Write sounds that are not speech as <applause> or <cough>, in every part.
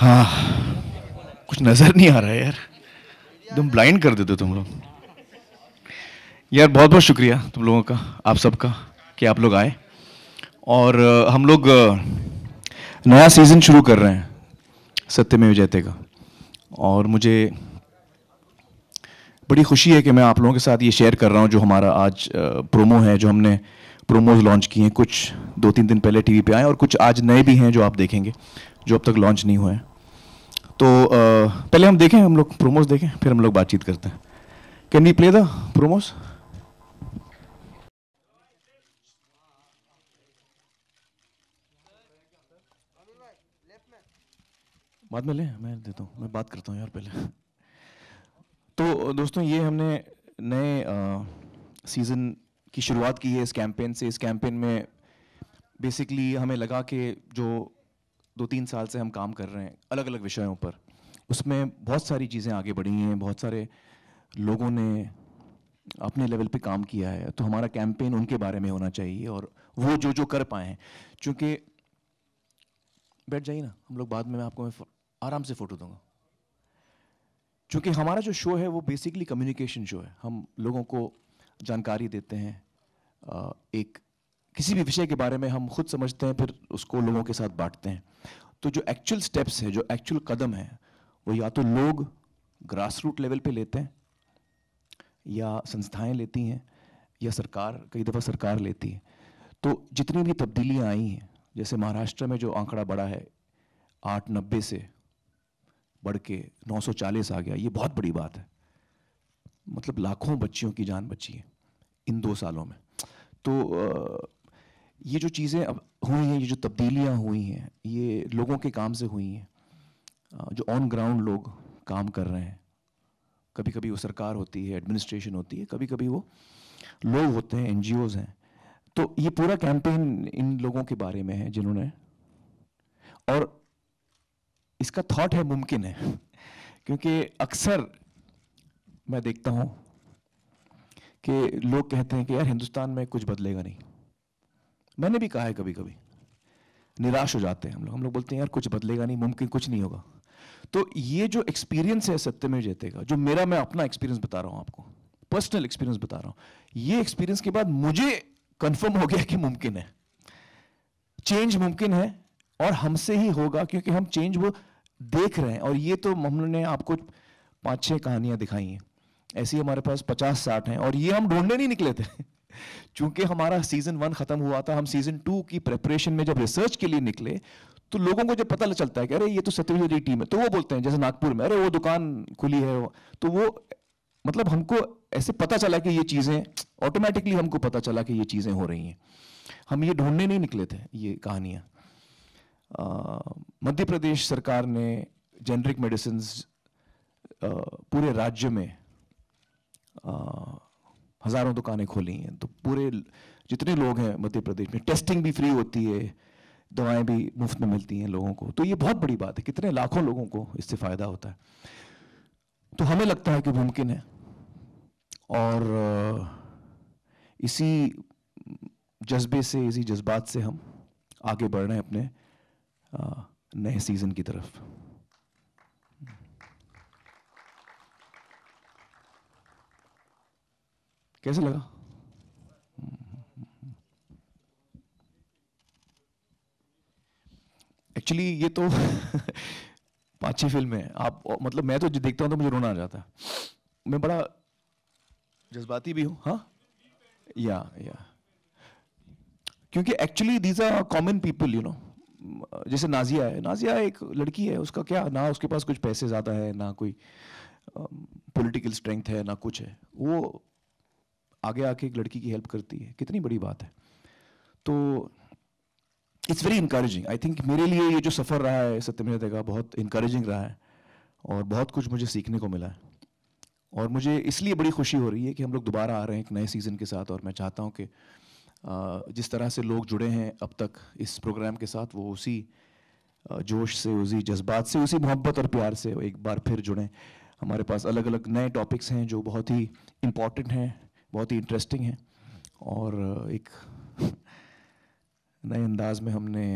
हाँ कुछ नज़र नहीं आ रहा है यार एकदम ब्लाइंड कर देते तुम लोग यार बहुत बहुत शुक्रिया तुम लोगों का आप सबका कि आप लोग आए और हम लोग नया सीज़न शुरू कर रहे हैं सत्यमेव जयते का और मुझे बड़ी खुशी है कि मैं आप लोगों के साथ ये शेयर कर रहा हूँ जो हमारा आज प्रोमो है जो हमने प्रोमोज लॉन्च किए हैं कुछ दो तीन दिन पहले टीवी पे आए और कुछ आज नए भी हैं जो आप देखेंगे जो अब तक लॉन्च नहीं हुए हैं तो पहले हम देखें हम लोग प्रोमोस देखें फिर हम लोग बातचीत करते हैं can you play the promos बाद में ले मैं देता हूँ मैं बात करता हूँ यार पहले तो दोस्तों ये हमने नए सीज़न की शुरुआत की है इस कैंपेन से इस कैंपेन में बेसिकली हमें लगा कि जो दो तीन साल से हम काम कर रहे हैं अलग अलग विषयों पर उसमें बहुत सारी चीज़ें आगे बढ़ी हैं बहुत सारे लोगों ने अपने लेवल पे काम किया है तो हमारा कैंपेन उनके बारे में होना चाहिए और वो जो जो कर पाए हैं चूँकि बैठ जाइए ना हम लोग बाद में मैं आपको मैं आराम से फ़ोटो दूंगा चूँकि हमारा जो शो है वो बेसिकली कम्युनिकेशन शो है हम लोगों को जानकारी देते हैं एक किसी भी विषय के बारे में हम खुद समझते हैं फिर उसको लोगों के साथ बांटते हैं तो जो एक्चुअल स्टेप्स है जो एक्चुअल कदम है वो या तो लोग ग्रास रूट लेवल पे लेते हैं या संस्थाएं लेती हैं या सरकार कई दफ़ा सरकार लेती है तो जितनी भी तब्दीलियाँ आई हैं जैसे महाराष्ट्र में जो आंकड़ा बढ़ा है आठ नब्बे से बढ़ के नौ सौ चालीस आ गया ये बहुत बड़ी बात है मतलब लाखों बच्चियों की जान बची है इन दो सालों में तो ये जो चीज़ें अब हुई हैं ये जो तब्दीलियाँ हुई हैं ये लोगों के काम से हुई हैं जो ऑन ग्राउंड लोग काम कर रहे हैं कभी कभी वो सरकार होती है एडमिनिस्ट्रेशन होती है कभी कभी वो लोग होते हैं एन हैं तो ये पूरा कैंपेन इन लोगों के बारे में है जिन्होंने और इसका थॉट है मुमकिन है क्योंकि अक्सर मैं देखता हूँ कि लोग कहते हैं कि यार हिंदुस्तान में कुछ बदलेगा नहीं मैंने भी कहा है कभी कभी निराश हो जाते हैं हम लोग हम लोग बोलते हैं यार कुछ बदलेगा नहीं मुमकिन कुछ नहीं होगा तो ये जो एक्सपीरियंस है सत्य में जयते का जो मेरा मैं अपना एक्सपीरियंस बता रहा हूँ आपको पर्सनल एक्सपीरियंस बता रहा हूँ ये एक्सपीरियंस के बाद मुझे कंफर्म हो गया कि मुमकिन है चेंज मुमकिन है और हमसे ही होगा क्योंकि हम चेंज वो देख रहे हैं और ये तो हमने आपको पाँच छः कहानियाँ दिखाई हैं ऐसी हमारे पास पचास साठ हैं और ये हम ढूंढने नहीं निकले थे चूंकि हमारा सीजन वन खत्म हुआ था हम सीजन टू की प्रेपरेशन में जब रिसर्च के लिए निकले तो लोगों को जब पता चलता है कि अरे ये तो सत्यविजय टीम है तो वो बोलते हैं जैसे नागपुर में अरे वो दुकान खुली है तो वो मतलब हमको ऐसे पता चला कि ये चीज़ें ऑटोमेटिकली हमको पता चला कि ये चीज़ें हो रही हैं हम ये ढूंढने नहीं निकले थे ये कहानियां मध्य प्रदेश सरकार ने जेनरिक मेडिसिन पूरे राज्य में आ, हज़ारों दुकानें खोली हैं तो पूरे जितने लोग हैं मध्य प्रदेश में टेस्टिंग भी फ्री होती है दवाएं भी मुफ्त में मिलती हैं लोगों को तो ये बहुत बड़ी बात है कितने लाखों लोगों को इससे फ़ायदा होता है तो हमें लगता है कि मुमकिन है और इसी जज्बे से इसी जज्बात से हम आगे बढ़ रहे हैं अपने नए सीज़न की तरफ कैसे लगा एक्चुअली ये तो <laughs> छह फिल्म है आप मतलब मैं तो जो देखता हूँ तो मुझे रोना आ जाता है मैं बड़ा जज्बाती भी हूँ हाँ या या क्योंकि actually these are common people you know जैसे नाजिया है नाजिया एक लड़की है उसका क्या ना उसके पास कुछ पैसे ज़्यादा है ना कोई पॉलिटिकल स्ट्रेंथ है ना कुछ है वो आगे आके एक लड़की की हेल्प करती है कितनी बड़ी बात है तो it's very encouraging I think मेरे लिए ये जो सफ़र रहा है सत्यमेव का बहुत इंकरेजिंग रहा है और बहुत कुछ मुझे सीखने को मिला है और मुझे इसलिए बड़ी खुशी हो रही है कि हम लोग दोबारा आ रहे हैं एक नए सीज़न के साथ और मैं चाहता हूँ कि जिस तरह से लोग जुड़े हैं अब तक इस प्रोग्राम के साथ वो उसी जोश से उसी जज्बात से उसी मोहब्बत और प्यार से एक बार फिर जुड़ें हमारे पास अलग अलग नए टॉपिक्स हैं जो बहुत ही इम्पॉर्टेंट हैं बहुत ही इंटरेस्टिंग है और uh, एक <laughs> नए अंदाज में हमने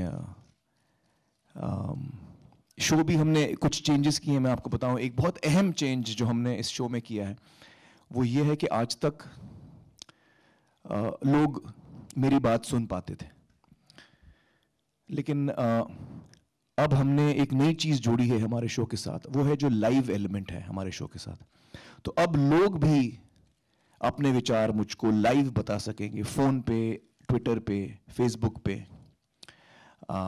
शो uh, um, भी हमने कुछ चेंजेस किए हैं मैं आपको बताऊं एक बहुत अहम चेंज जो हमने इस शो में किया है वो ये है कि आज तक uh, लोग मेरी बात सुन पाते थे लेकिन अब हमने एक नई चीज़ जोड़ी है हमारे शो के साथ वो है जो लाइव एलिमेंट है हमारे शो के साथ तो अब लोग भी अपने विचार मुझको लाइव बता सकेंगे फ़ोन पे ट्विटर पे फेसबुक पे आ,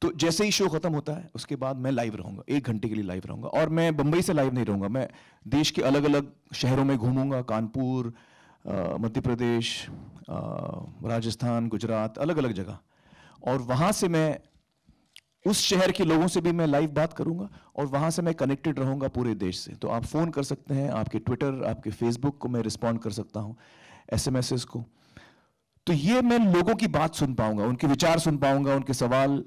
तो जैसे ही शो ख़त्म होता है उसके बाद मैं लाइव रहूँगा एक घंटे के लिए लाइव रहूँगा और मैं बंबई से लाइव नहीं रहूँगा मैं देश के अलग अलग शहरों में घूमूंगा कानपुर मध्य प्रदेश राजस्थान गुजरात अलग अलग जगह और वहाँ से मैं उस शहर के लोगों से भी मैं लाइव बात करूंगा और वहां से मैं कनेक्टेड रहूंगा पूरे देश से तो आप फ़ोन कर सकते हैं आपके ट्विटर आपके फेसबुक को मैं रिस्पॉन्ड कर सकता हूँ एस को तो ये मैं लोगों की बात सुन पाऊंगा उनके विचार सुन पाऊंगा उनके सवाल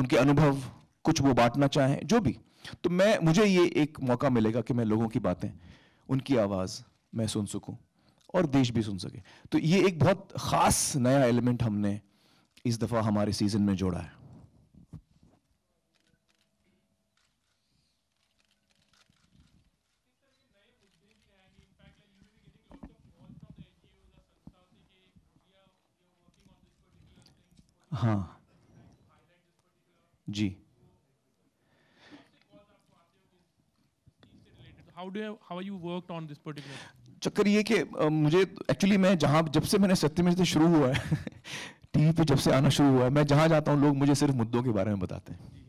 उनके अनुभव कुछ वो बांटना चाहें जो भी तो मैं मुझे ये एक मौका मिलेगा कि मैं लोगों की बातें उनकी आवाज़ मैं सुन सकूं और देश भी सुन सके तो ये एक बहुत ख़ास नया एलिमेंट हमने इस दफ़ा हमारे सीज़न में जोड़ा है हाँ जी how do you, how you worked on this चक्कर ये कि मुझे एक्चुअली मैं जहाँ जब से मैंने सत्यमेव से शुरू हुआ है <laughs> टीवी पे जब से आना शुरू हुआ है मैं जहाँ जाता हूँ लोग मुझे सिर्फ मुद्दों के बारे में बताते हैं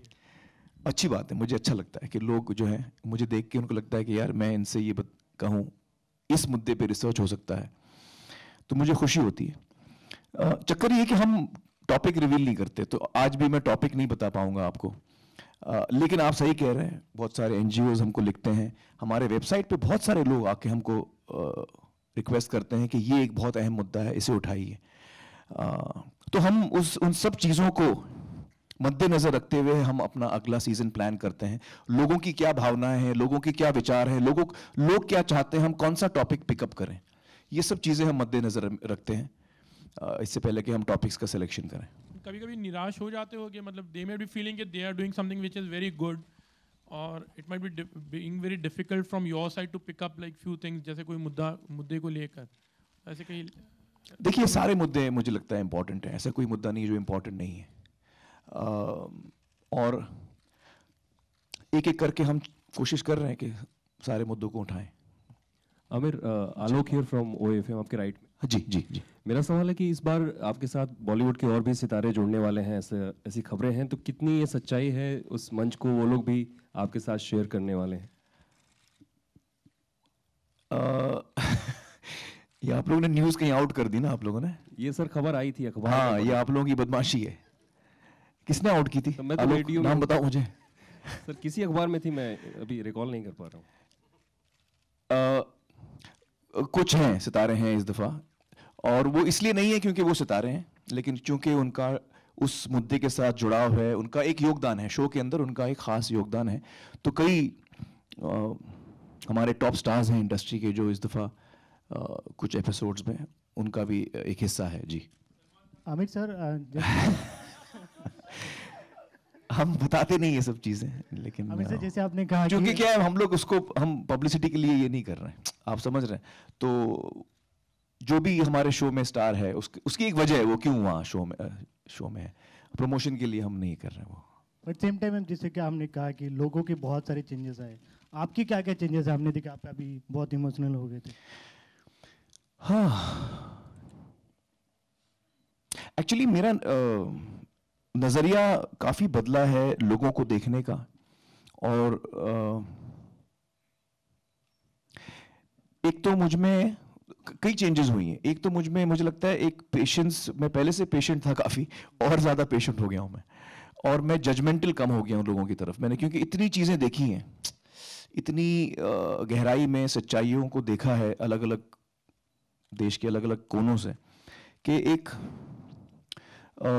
अच्छी बात है मुझे अच्छा लगता है कि लोग जो है मुझे देख के उनको लगता है कि यार मैं इनसे ये कहूँ इस मुद्दे पे रिसर्च हो सकता है तो मुझे खुशी होती है चक्कर ये कि हम टॉपिक रिवील नहीं करते तो आज भी मैं टॉपिक नहीं बता पाऊंगा आपको आ, लेकिन आप सही कह रहे हैं बहुत सारे एन हमको लिखते हैं हमारे वेबसाइट पे बहुत सारे लोग आके हमको रिक्वेस्ट करते हैं कि ये एक बहुत अहम मुद्दा है इसे उठाइए तो हम उस उन सब चीज़ों को मद्देनजर रखते हुए हम अपना अगला सीजन प्लान करते हैं लोगों की क्या भावनाएं हैं लोगों के क्या विचार हैं लोगों लोग क्या चाहते हैं हम कौन सा टॉपिक पिकअप करें ये सब चीज़ें हम मद्देनजर रखते हैं इससे पहले कि हम टॉपिक्स का सिलेक्शन करें कभी कभी निराश हो जाते हो कि मतलब they may be feeling they are doing something which is very good और it might be being very difficult from your side to pick up like few things जैसे कोई मुद्दा मुद्दे को लेकर ऐसे कहीं देखिए सारे मुद्दे मुझे लगता है इंपॉर्टेंट है ऐसा कोई मुद्दा नहीं जो इम्पोर्टेंट नहीं है आ, और एक एक करके हम कोशिश कर रहे हैं कि सारे मुद्दों को उठाएं Aamir Alok here from O F M आपके राइट में हाँ, जी जी जी मेरा सवाल है कि इस बार आपके साथ बॉलीवुड के और भी सितारे जुड़ने वाले हैं ऐसे ऐसी खबरें हैं तो कितनी ये सच्चाई है उस मंच को वो लोग भी आपके साथ शेयर करने वाले हैं <laughs> ये आप लोगों ने न्यूज़ कहीं आउट कर दी ना आप लोगों ने ये सर खबर आई थी अखबार हाँ ये आप लोगों की बदमाशी है किसने आउट की थी तो मैं तो रेडियो नाम बताओ मुझे सर किसी अखबार में थी मैं अभी रिकॉल नहीं कर पा रहा हूँ कुछ हैं सितारे हैं इस दफ़ा और वो इसलिए नहीं है क्योंकि वो सितारे हैं लेकिन चूंकि उनका उस मुद्दे के साथ जुड़ाव है उनका एक योगदान है शो के अंदर उनका एक ख़ास योगदान है तो कई आ, हमारे टॉप स्टार्स हैं इंडस्ट्री के जो इस दफ़ा कुछ एपिसोड्स में उनका भी एक हिस्सा है जी आमिर सर हम बताते नहीं ये सब चीजें लेकिन अब इसे हाँ। जैसे आपने कहा क्योंकि क्या है हम लोग उसको हम पब्लिसिटी के लिए ये नहीं कर रहे हैं आप समझ रहे हैं तो जो भी हमारे शो में स्टार है उसकी उसकी एक वजह है वो क्यों वहाँ शो में शो में है प्रमोशन के लिए हम नहीं कर रहे हैं वो बट सेम टाइम जैसे कि हमने कहा कि लोगों के बहुत सारे चेंजेस आए आपकी क्या क्या चेंजेस आपने देखा आप अभी बहुत इमोशनल हो गए थे हाँ एक्चुअली मेरा uh, नज़रिया काफ़ी बदला है लोगों को देखने का और एक तो मुझ में कई चेंजेस हुई हैं एक तो मुझ में मुझे लगता है एक पेशेंस मैं पहले से पेशेंट था काफ़ी और ज़्यादा पेशेंट हो गया हूँ मैं और मैं जजमेंटल कम हो गया हूँ लोगों की तरफ मैंने क्योंकि इतनी चीज़ें देखी हैं इतनी गहराई में सच्चाइयों को देखा है अलग अलग देश के अलग अलग कोनों से कि एक आ,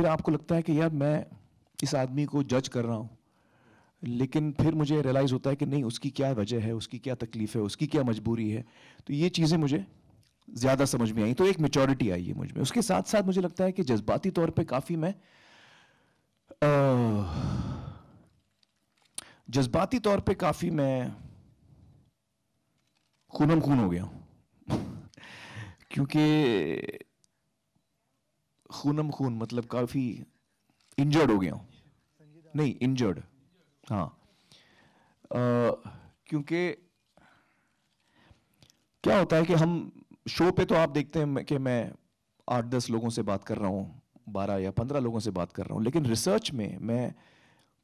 फिर आपको लगता है कि यार मैं इस आदमी को जज कर रहा हूँ लेकिन फिर मुझे रियलाइज़ होता है कि नहीं उसकी क्या वजह है उसकी क्या तकलीफ़ है उसकी क्या मजबूरी है तो ये चीज़ें मुझे ज़्यादा समझ में आई तो एक मेचोरिटी आई है मुझ में उसके साथ साथ मुझे लगता है कि जज्बाती तौर पे काफ़ी मैं जज्बाती तौर पे काफ़ी मैं खूनम खून हो गया हूँ <laughs> क्योंकि खूनम खून मतलब काफी इंजर्ड हो गया हूँ नहीं इंजर्ड हाँ क्योंकि क्या होता है कि हम शो पे तो आप देखते हैं कि मैं आठ दस लोगों से बात कर रहा हूँ बारह या पंद्रह लोगों से बात कर रहा हूँ लेकिन रिसर्च में मैं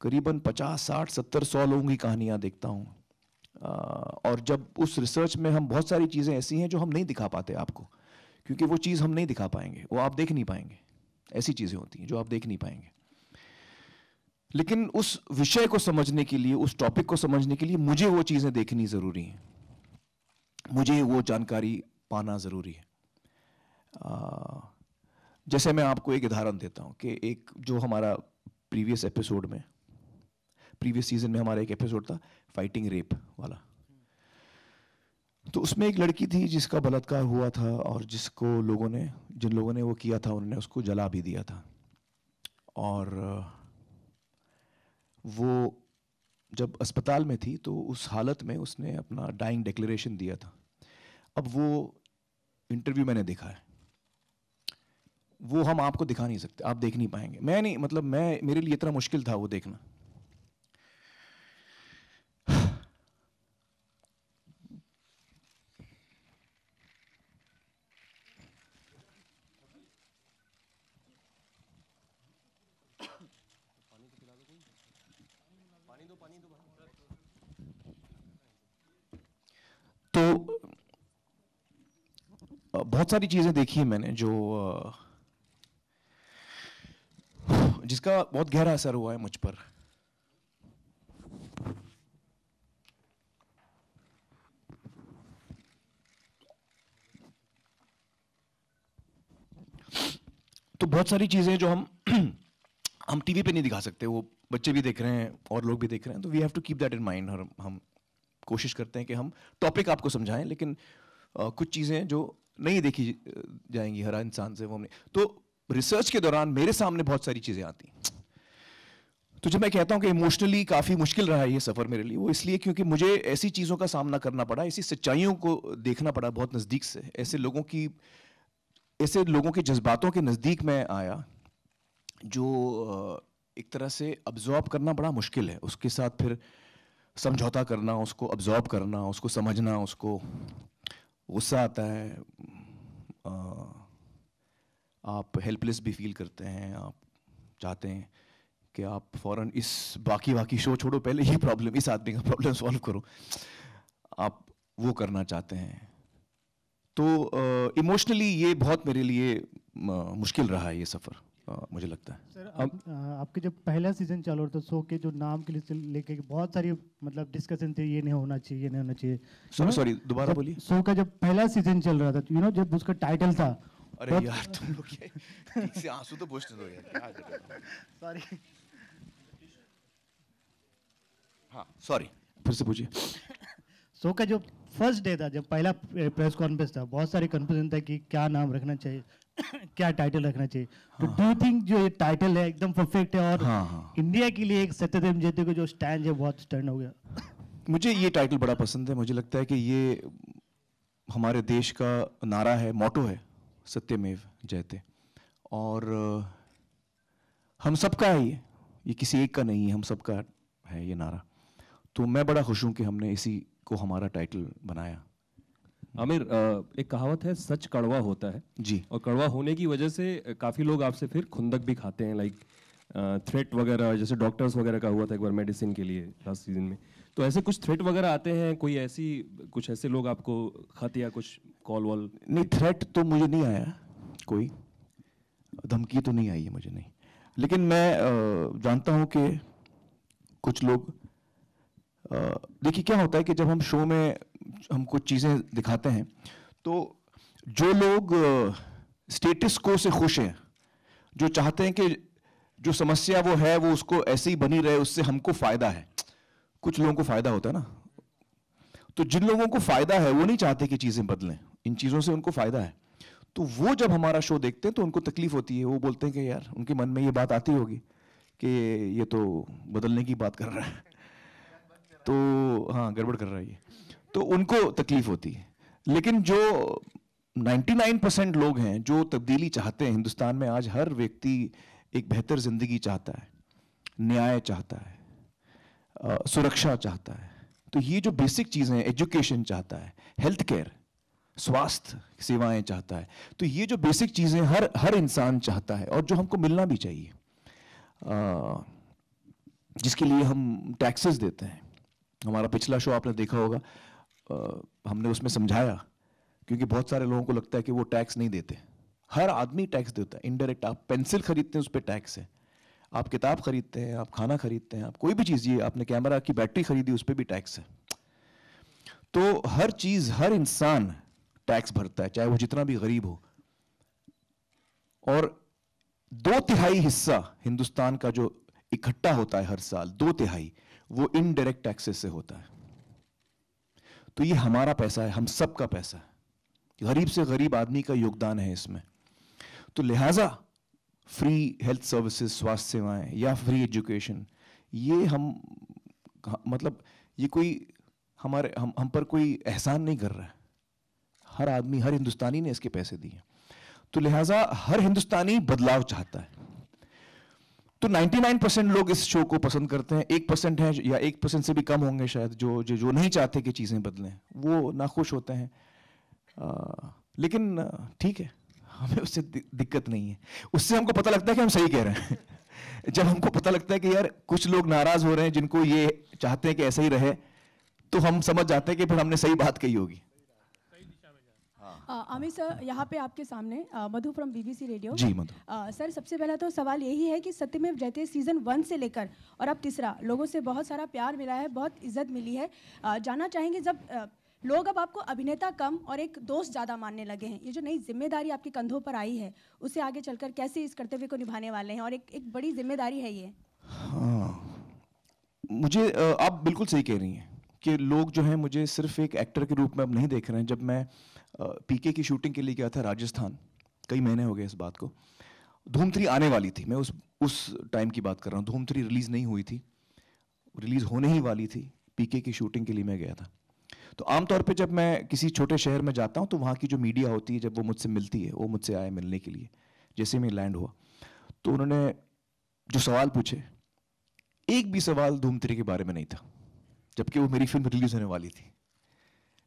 करीबन पचास साठ सत्तर सौ लोगों की कहानियाँ देखता हूँ और जब उस रिसर्च में हम बहुत सारी चीज़ें ऐसी हैं जो हम नहीं दिखा पाते आपको क्योंकि वो चीज़ हम नहीं दिखा पाएंगे वो आप देख नहीं पाएंगे ऐसी चीज़ें होती हैं जो आप देख नहीं पाएंगे लेकिन उस विषय को समझने के लिए उस टॉपिक को समझने के लिए मुझे वो चीज़ें देखनी ज़रूरी हैं मुझे वो जानकारी पाना ज़रूरी है आ, जैसे मैं आपको एक उदाहरण देता हूँ कि एक जो हमारा प्रीवियस एपिसोड में प्रीवियस सीजन में हमारा एक एपिसोड था फाइटिंग रेप वाला तो उसमें एक लड़की थी जिसका बलात्कार हुआ था और जिसको लोगों ने जिन लोगों ने वो किया था उन्होंने उसको जला भी दिया था और वो जब अस्पताल में थी तो उस हालत में उसने अपना डाइंग डिक्लेरेशन दिया था अब वो इंटरव्यू मैंने देखा है वो हम आपको दिखा नहीं सकते आप देख नहीं पाएंगे मैं नहीं मतलब मैं मेरे लिए इतना मुश्किल था वो देखना बहुत सारी चीज़ें देखी है मैंने जो जिसका बहुत गहरा असर हुआ है मुझ पर तो बहुत सारी चीज़ें जो हम हम टीवी पे नहीं दिखा सकते वो बच्चे भी देख रहे हैं और लोग भी देख रहे हैं तो we have to keep that in mind हम कोशिश करते हैं कि हम टॉपिक आपको समझाएं लेकिन आ, कुछ चीज़ें जो नहीं देखी जाएंगी हर इंसान से वो हमने तो रिसर्च के दौरान मेरे सामने बहुत सारी चीज़ें आती तो जब मैं कहता हूँ कि इमोशनली काफ़ी मुश्किल रहा है ये सफ़र मेरे लिए वो इसलिए क्योंकि मुझे ऐसी चीज़ों का सामना करना पड़ा ऐसी सच्चाइयों को देखना पड़ा बहुत नज़दीक से ऐसे लोगों की ऐसे लोगों के जज्बातों के नज़दीक मैं आया जो एक तरह से अब्जॉर्ब करना बड़ा मुश्किल है उसके साथ फिर समझौता करना उसको अब्जॉर्ब करना उसको समझना उसको गुस्सा आता है आ, आप हेल्पलेस भी फील करते हैं आप चाहते हैं कि आप फौरन इस बाकी बाकी शो छोड़ो पहले ये प्रॉब्लम इस आदमी का प्रॉब्लम सॉल्व करो आप वो करना चाहते हैं तो इमोशनली ये बहुत मेरे लिए मुश्किल रहा है ये सफ़र मुझे लगता है सर आप, आपके जब पहला सीजन चालू होता शो के जो नाम के लिए लेके बहुत सारी मतलब डिस्कशन थे ये नहीं होना चाहिए ये नहीं होना चाहिए सॉरी दोबारा बोलिए शो का जब पहला सीजन चल रहा था यू नो जब उसका टाइटल था अरे तो, यार तुम लोग से आंसू तो पूछने दो यार सॉरी हाँ सॉरी फिर से पूछिए शो का जो फर्स्ट डे था जब पहला प्रेस कॉन्फ्रेंस था बहुत सारी कंफ्यूजन था कि क्या नाम रखना चाहिए क्या टाइटल रखना चाहिए तो डू हाँ। थिंक जो ये टाइटल है एकदम परफेक्ट है और हाँ, हाँ. इंडिया के लिए एक सत्यदेव जयते को जो स्टैंड है बहुत स्टैंड हो गया मुझे ये टाइटल बड़ा पसंद है मुझे लगता है कि ये हमारे देश का नारा है मोटो है सत्यमेव जयते और हम सबका है ये ये किसी एक का नहीं है हम सबका है ये नारा तो मैं बड़ा खुश हूँ कि हमने इसी को हमारा टाइटल बनाया आमिर एक कहावत है सच कड़वा होता है जी और कड़वा होने की वजह से काफ़ी लोग आपसे फिर खुंदक भी खाते हैं लाइक थ्रेट वगैरह जैसे डॉक्टर्स वगैरह का हुआ था एक बार मेडिसिन के लिए लास्ट सीजन में तो ऐसे कुछ थ्रेट वगैरह आते हैं कोई ऐसी कुछ ऐसे लोग आपको खत या कुछ कॉल वॉल नहीं थ्रेट तो मुझे नहीं आया कोई धमकी तो नहीं आई है मुझे नहीं लेकिन मैं जानता हूँ कि कुछ लोग देखिए क्या होता है कि जब हम शो में हमको चीज़ें दिखाते हैं तो जो लोग स्टेटस को से खुश हैं जो चाहते हैं कि जो समस्या वो है वो उसको ऐसे ही बनी रहे उससे हमको फ़ायदा है कुछ लोगों को फ़ायदा होता है ना तो जिन लोगों को फ़ायदा है वो नहीं चाहते कि चीज़ें बदलें इन चीज़ों से उनको फ़ायदा है तो वो जब हमारा शो देखते हैं तो उनको तकलीफ होती है वो बोलते हैं कि यार उनके मन में ये बात आती होगी कि ये तो बदलने की बात कर रहा है तो हाँ गड़बड़ कर रहा है ये तो उनको तकलीफ होती है लेकिन जो 99 परसेंट लोग हैं जो तब्दीली चाहते हैं हिंदुस्तान में आज हर व्यक्ति एक बेहतर ज़िंदगी चाहता है न्याय चाहता है आ, सुरक्षा चाहता है तो ये जो बेसिक चीज़ें हैं एजुकेशन चाहता है हेल्थ केयर स्वास्थ्य सेवाएं चाहता है तो ये जो बेसिक चीज़ें हर हर इंसान चाहता है और जो हमको मिलना भी चाहिए आ, जिसके लिए हम टैक्सेस देते हैं हमारा पिछला शो आपने देखा होगा हमने उसमें समझाया क्योंकि बहुत सारे लोगों को लगता है कि वो टैक्स नहीं देते हर आदमी टैक्स देता है इनडायरेक्ट आप पेंसिल खरीदते हैं उस पर टैक्स है आप किताब खरीदते हैं आप खाना खरीदते हैं आप कोई भी चीज़ ये आपने कैमरा की बैटरी खरीदी उस पर भी टैक्स है तो हर चीज़ हर इंसान टैक्स भरता है चाहे वो जितना भी गरीब हो और दो तिहाई हिस्सा हिंदुस्तान का जो इकट्ठा होता है हर साल दो तिहाई वो इनडायरेक्ट टैक्सेस से होता है तो ये हमारा पैसा है हम सब का पैसा है गरीब से गरीब आदमी का योगदान है इसमें तो लिहाजा फ्री हेल्थ सर्विसेज स्वास्थ्य सेवाएं या फ्री एजुकेशन ये हम मतलब ये कोई हमारे हम हम पर कोई एहसान नहीं कर रहा है हर आदमी हर हिंदुस्तानी ने इसके पैसे दिए तो लिहाजा हर हिंदुस्तानी बदलाव चाहता है तो 99 परसेंट लोग इस शो को पसंद करते हैं एक परसेंट है या एक परसेंट से भी कम होंगे शायद जो जो, जो नहीं चाहते कि चीज़ें बदलें वो नाखुश होते हैं आ, लेकिन ठीक है हमें उससे दि, दिक्कत नहीं है उससे हमको पता लगता है कि हम सही कह रहे हैं <laughs> जब हमको पता लगता है कि यार कुछ लोग नाराज़ हो रहे हैं जिनको ये चाहते हैं कि ऐसा ही रहे तो हम समझ जाते हैं कि फिर हमने सही बात कही होगी आमिर सर यहाँ पे आपके सामने Madhu from BBC radio ji Madhu sir सबसे पहला तो सवाल यही है कि सत्य में रहते सीजन वन से लेकर और अब तीसरा लोगों से बहुत सारा प्यार मिला है बहुत इज्जत मिली है जानना चाहेंगे जब लोग अब आपको अभिनेता कम और एक दोस्त ज़्यादा मानने लगे हैं ये जो नई जिम्मेदारी आपके कंधों पर आई है उसे आगे चलकर कैसे इस कर्तव्य को निभाने वाले हैं और एक एक बड़ी जिम्मेदारी है ये हाँ, मुझे आप बिल्कुल सही कह रही हैं कि लोग जो हैं मुझे सिर्फ एक एक्टर के रूप में अब नहीं देख रहे हैं जब मैं पीके की शूटिंग के लिए गया था राजस्थान कई महीने हो गए इस बात को धूम थ्री आने वाली थी मैं उस उस टाइम की बात कर रहा हूँ धूम थ्री रिलीज़ नहीं हुई थी रिलीज़ होने ही वाली थी पीके की शूटिंग के लिए मैं गया था तो आमतौर पे जब मैं किसी छोटे शहर में जाता हूँ तो वहाँ की जो मीडिया होती है जब वो मुझसे मिलती है वो मुझसे आए मिलने के लिए जैसे मैं लैंड हुआ तो उन्होंने जो सवाल पूछे एक भी सवाल धूम थ्री के बारे में नहीं था जबकि वो मेरी फिल्म रिलीज़ होने वाली थी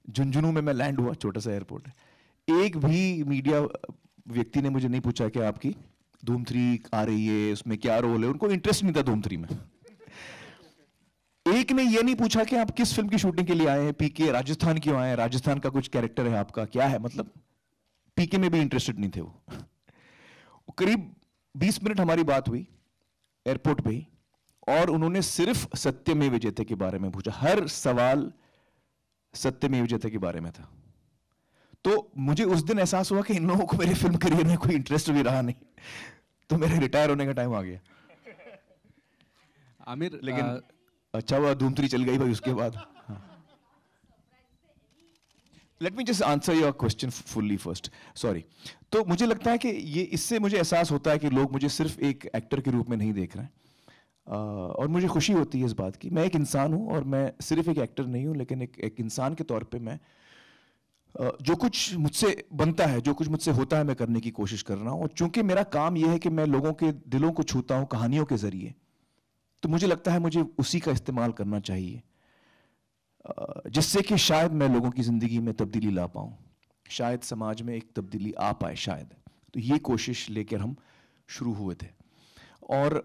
झुंझुनू में मैं लैंड हुआ छोटा सा एयरपोर्ट है एक भी मीडिया व्यक्ति ने मुझे नहीं पूछा कि आपकी धूम थ्री आ रही है उसमें क्या रोल है उनको इंटरेस्ट नहीं था धूम थ्री में एक ने यह नहीं पूछा कि आप किस फिल्म की शूटिंग के लिए आए हैं पीके राजस्थान क्यों आए हैं राजस्थान का कुछ कैरेक्टर है आपका क्या है मतलब पीके में भी इंटरेस्टेड नहीं थे वो करीब 20 मिनट हमारी बात हुई एयरपोर्ट पे और उन्होंने सिर्फ सत्यमेव जयते के बारे में पूछा हर सवाल सत्य में विजेता के बारे में था तो मुझे उस दिन एहसास हुआ कि इन लोगों को मेरे फिल्म करियर में कोई इंटरेस्ट भी रहा नहीं तो मेरे रिटायर होने का टाइम आ गया आमिर लेकिन आ... अच्छा हुआ धूमतरी चल गई भाई उसके बाद let me just answer your question fully first sorry तो मुझे लगता है कि ये इससे मुझे एहसास होता है कि लोग मुझे सिर्फ एक एक्टर के रूप में नहीं देख रहे हैं और मुझे खुशी होती है इस बात की मैं एक इंसान हूँ और मैं सिर्फ एक एक्टर नहीं हूँ लेकिन एक एक इंसान के तौर पे मैं जो कुछ मुझसे बनता है जो कुछ मुझसे होता है मैं करने की कोशिश कर रहा हूँ और चूंकि मेरा काम यह है कि मैं लोगों के दिलों को छूता हूँ कहानियों के ज़रिए तो मुझे लगता है मुझे उसी का इस्तेमाल करना चाहिए जिससे कि शायद मैं लोगों की ज़िंदगी में तब्दीली ला पाऊँ शायद समाज में एक तब्दीली आ पाए शायद तो ये कोशिश लेकर हम शुरू हुए थे और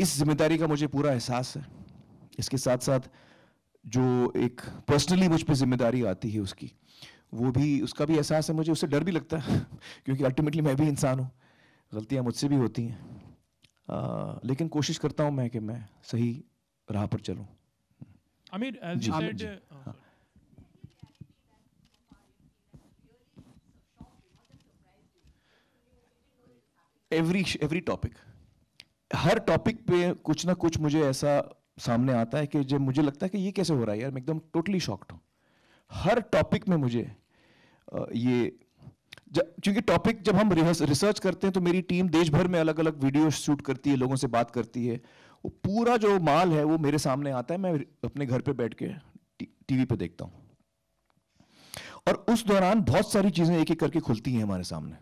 इस जिम्मेदारी का मुझे पूरा एहसास है इसके साथ साथ जो एक पर्सनली मुझ पर जिम्मेदारी आती है उसकी वो भी उसका भी एहसास है मुझे उससे डर भी लगता है <laughs> क्योंकि अल्टीमेटली मैं भी इंसान हूँ गलतियाँ मुझसे भी होती हैं लेकिन कोशिश करता हूँ मैं कि मैं सही राह पर चलूँ आमिर एवरी एवरी टॉपिक हर टॉपिक पे कुछ ना कुछ मुझे ऐसा सामने आता है कि जब मुझे लगता है कि ये कैसे हो रहा है यार मैं एकदम टोटली शॉक्ड हूँ हर टॉपिक में मुझे ये क्योंकि टॉपिक जब हम रिसर्च करते हैं तो मेरी टीम देश भर में अलग अलग वीडियो शूट करती है लोगों से बात करती है वो पूरा जो माल है वो मेरे सामने आता है मैं अपने घर पे बैठ के टीवी पे देखता हूँ और उस दौरान बहुत सारी चीज़ें एक एक करके खुलती हैं हमारे सामने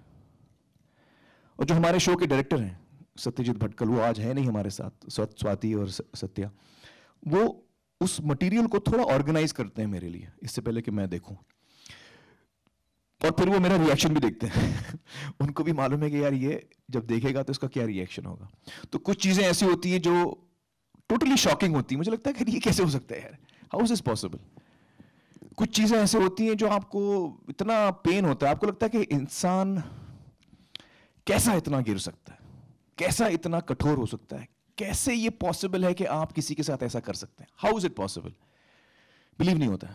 और जो हमारे शो के डायरेक्टर हैं सत्यजीत भटकल वो आज है नहीं हमारे साथ स्वाति और सत्या वो उस मटेरियल को थोड़ा ऑर्गेनाइज करते हैं मेरे लिए इससे पहले कि मैं देखूं और फिर वो मेरा रिएक्शन भी देखते हैं <laughs> उनको भी मालूम है कि यार ये जब देखेगा तो इसका क्या रिएक्शन होगा तो कुछ चीज़ें ऐसी होती है जो टोटली शॉकिंग होती है मुझे लगता है कि ये कैसे हो सकता है यार हाउ इज इज पॉसिबल कुछ चीज़ें ऐसे होती हैं जो आपको इतना पेन होता है आपको लगता है कि इंसान कैसा इतना गिर सकता है कैसा इतना कठोर हो सकता है कैसे ये पॉसिबल है कि आप किसी के साथ ऐसा कर सकते हैं how is it possible believe नहीं होता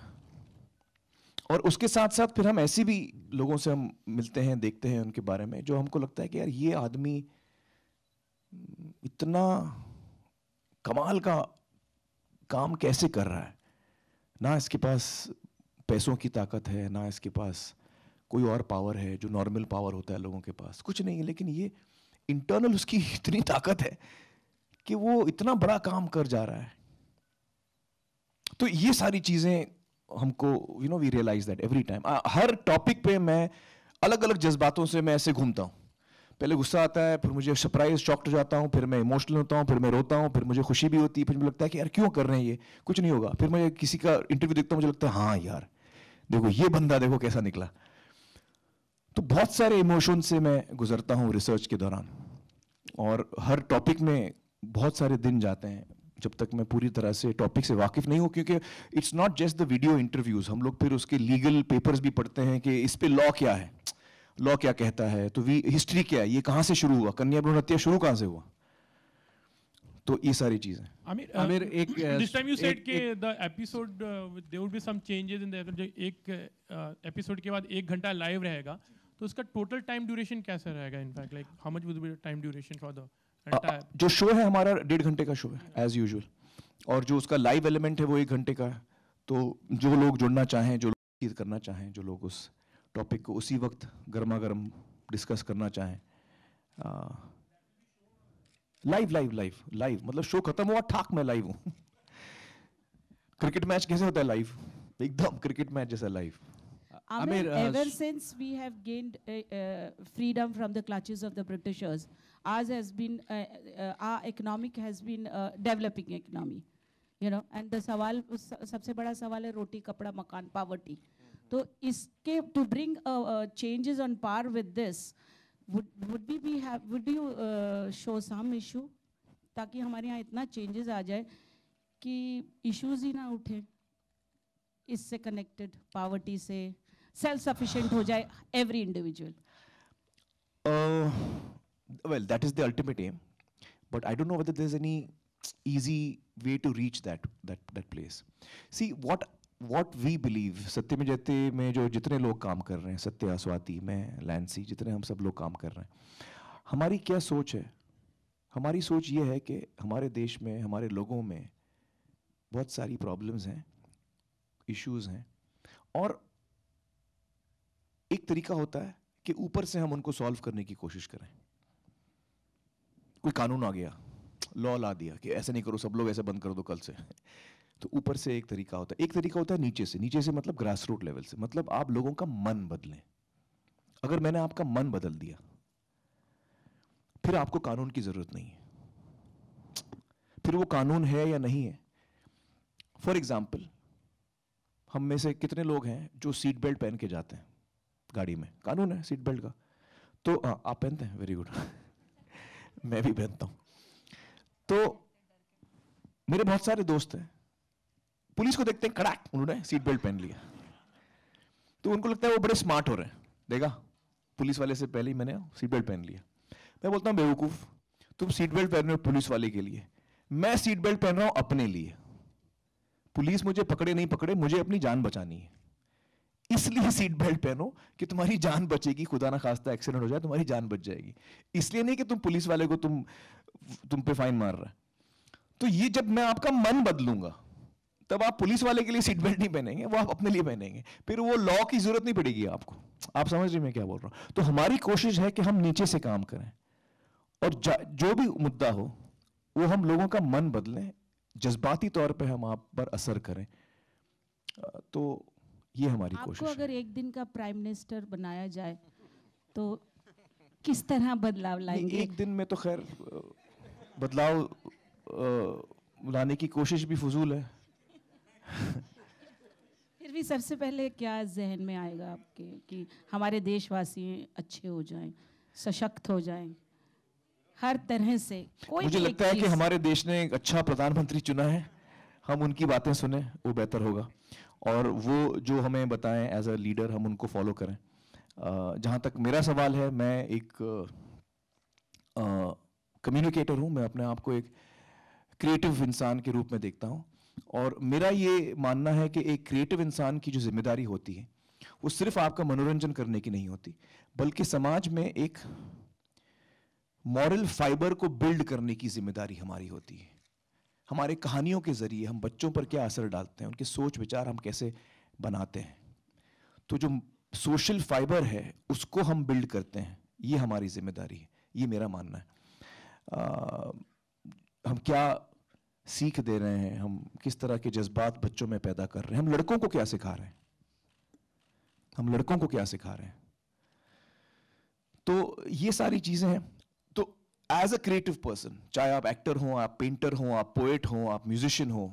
और उसके साथ साथ फिर हम ऐसे भी लोगों से हम मिलते हैं देखते हैं उनके बारे में जो हमको लगता है कि यार ये आदमी इतना कमाल का काम कैसे कर रहा है ना इसके पास पैसों की ताकत है ना इसके पास कोई और पावर है जो नॉर्मल पावर होता है लोगों के पास कुछ नहीं है लेकिन ये इंटरनल उसकी इतनी ताकत है कि वो इतना बड़ा काम कर जा रहा है तो ये सारी चीज़ें हमको you know we realise that every time हर टॉपिक पे मैं अलग अलग जज्बातों से मैं ऐसे घूमता हूँ पहले गुस्सा आता है फिर मुझे सरप्राइज शॉक्ट हो जाता हूँ फिर मैं इमोशनल होता हूँ फिर मैं रोता हूँ फिर मुझे खुशी भी होती है फिर मुझे लगता है कि यार क्यों कर रहे हैं ये कुछ नहीं होगा फिर मुझे किसी का इंटरव्यू देखता हूँ मुझे लगता है हाँ यार देखो ये बंदा देखो कैसा निकला तो बहुत सारे इमोशन से मैं गुजरता हूँ रिसर्च के दौरान और हर टॉपिक में बहुत सारे दिन जाते हैं जब तक मैं पूरी तरह से टॉपिक से वाकिफ नहीं हूँ क्योंकि it's not just the video interviews हम लोग फिर उसके लीगल पेपर्स भी पढ़ते हैं कि इस पर लॉ क्या है लॉ क्या कहता है तो वी हिस्ट्री क्या है ये कहाँ से शुरू हुआ कन्या भ्रूण हत्या शुरू कहाँ से हुआ तो ये सारी चीजें आमिर आमिर एक दिस टाइम यू सेड के the episode there be some changes in the एक एपिसोड uh, uh, के बाद एक घंटा लाइव रहेगा तो इसका टोटल टाइम ड्यूरेशन कैसा रहेगा in fact like how much would be time duration for the जो शो है हमारा डेढ़ घंटे का शो है एज यूजुअल और जो उसका लाइव एलिमेंट है वो एक घंटे का है तो जो लोग जुड़ना चाहें जो लोग चीज करना चाहें जो लोग उस टॉपिक को उसी वक्त गर्मा गर्म डिस्कस करना चाहें लाइव लाइव लाइव लाइव मतलब शो खत्म हुआ ठाक मैं लाइव हूँ क्रिकेट <laughs> मैच कैसे होता है लाइव एकदम क्रिकेट मैच जैसा live Amir, uh, ever since we have gained uh, uh, freedom from the clutches of the Britishers, ours has been, uh, uh, our economic has been uh, developing economy. You know and the सवाल सबसे बड़ा सवाल है रोटी कपड़ा मकान poverty तो इसके to bring changes on would with this would be be would you show some issue ताकि हमारे यहाँ इतना चेंजेस आ जाए कि इश्यूज ही ना उठे इससे connected poverty से सेल्फ सफिशिएंट हो जाए every individual well that is the ultimate aim but I don't know whether there's any easy way to reach that that that place see what what we believe सत्य में जयते में जो जितने लोग काम कर रहे हैं सत्या स्वाति मैं लैंसी जितने हम सब लोग काम कर रहे हैं हमारी क्या सोच है हमारी सोच ये है कि हमारे देश में हमारे लोगों में बहुत सारी प्रॉब्लम्स हैं इश्यूज हैं और एक तरीका होता है कि ऊपर से हम उनको सॉल्व करने की कोशिश करें कोई कानून आ गया लॉ ला दिया कि ऐसे नहीं करो सब लोग ऐसे बंद कर दो कल से तो ऊपर से एक तरीका होता है एक तरीका होता है नीचे से नीचे से मतलब ग्रास रूट लेवल से मतलब आप लोगों का मन बदलें अगर मैंने आपका मन बदल दिया फिर आपको कानून की जरूरत नहीं है फिर वो कानून है या नहीं है फॉर एग्जाम्पल हम में से कितने लोग हैं जो सीट बेल्ट पहन के जाते हैं गाड़ी में कानून है सीट बेल्ट का तो आ, हाँ, आप पहनते हैं वेरी गुड <laughs> मैं भी पहनता हूँ तो मेरे बहुत सारे दोस्त हैं पुलिस को देखते हैं कड़ाक उन्होंने सीट बेल्ट पहन लिया तो उनको लगता है वो बड़े स्मार्ट हो रहे हैं देखा पुलिस वाले से पहले ही मैंने सीट बेल्ट पहन लिया मैं बोलता हूँ बेवकूफ़ तुम सीट बेल्ट पहन रहे हो पुलिस वाले के लिए मैं सीट बेल्ट पहन रहा हूँ अपने लिए पुलिस मुझे पकड़े नहीं पकड़े मुझे अपनी जान बचानी है इसलिए सीट बेल्ट पहनो कि तुम्हारी जान बचेगी खुदा ना खास्ता एक्सीडेंट हो जाए तुम्हारी जान बच जाएगी इसलिए नहीं कि तुम पुलिस वाले को तुम तुम पे फाइन मार रहा है तो ये जब मैं आपका मन बदलूंगा तब आप पुलिस वाले के लिए सीट बेल्ट नहीं पहनेंगे वो आप अपने लिए पहनेंगे फिर वो लॉ की जरूरत नहीं पड़ेगी आपको आप समझ रहे मैं क्या बोल रहा हूं तो हमारी कोशिश है कि हम नीचे से काम करें और जो भी मुद्दा हो वो हम लोगों का मन बदलें जज्बाती तौर पे हम आप पर असर करें तो ये हमारी आपको कोशिश अगर एक दिन का प्राइम मिनिस्टर बनाया जाए तो किस तरह बदलाव लाएंगे एक दिन में तो खैर बदलाव लाने की कोशिश भी फजूल है <laughs> फिर भी सबसे पहले क्या जहन में आएगा आपके कि हमारे देशवासी अच्छे हो जाएं सशक्त हो जाएं हर तरह से कोई मुझे लगता है कि हमारे देश ने एक अच्छा प्रधानमंत्री चुना है हम उनकी बातें सुने वो बेहतर होगा और वो जो हमें बताएं एज अ लीडर हम उनको फॉलो करें जहाँ तक मेरा सवाल है मैं एक कम्युनिकेटर हूँ मैं अपने आप को एक क्रिएटिव इंसान के रूप में देखता हूँ और मेरा ये मानना है कि एक क्रिएटिव इंसान की जो जिम्मेदारी होती है वो सिर्फ आपका मनोरंजन करने की नहीं होती बल्कि समाज में एक मॉरल फाइबर को बिल्ड करने की जिम्मेदारी हमारी होती है हमारे कहानियों के ज़रिए हम बच्चों पर क्या असर डालते हैं उनके सोच विचार हम कैसे बनाते हैं तो जो सोशल फाइबर है उसको हम बिल्ड करते हैं ये हमारी जिम्मेदारी है ये मेरा मानना है आ, हम क्या सीख दे रहे हैं हम किस तरह के जज्बात बच्चों में पैदा कर रहे हैं हम लड़कों को क्या सिखा रहे हैं हम लड़कों को क्या सिखा रहे हैं तो ये सारी चीज़ें हैं एज अ क्रिएटिव पर्सन चाहे आप एक्टर हों आप पेंटर हों आप पोएट हों आप म्यूजिशियन हों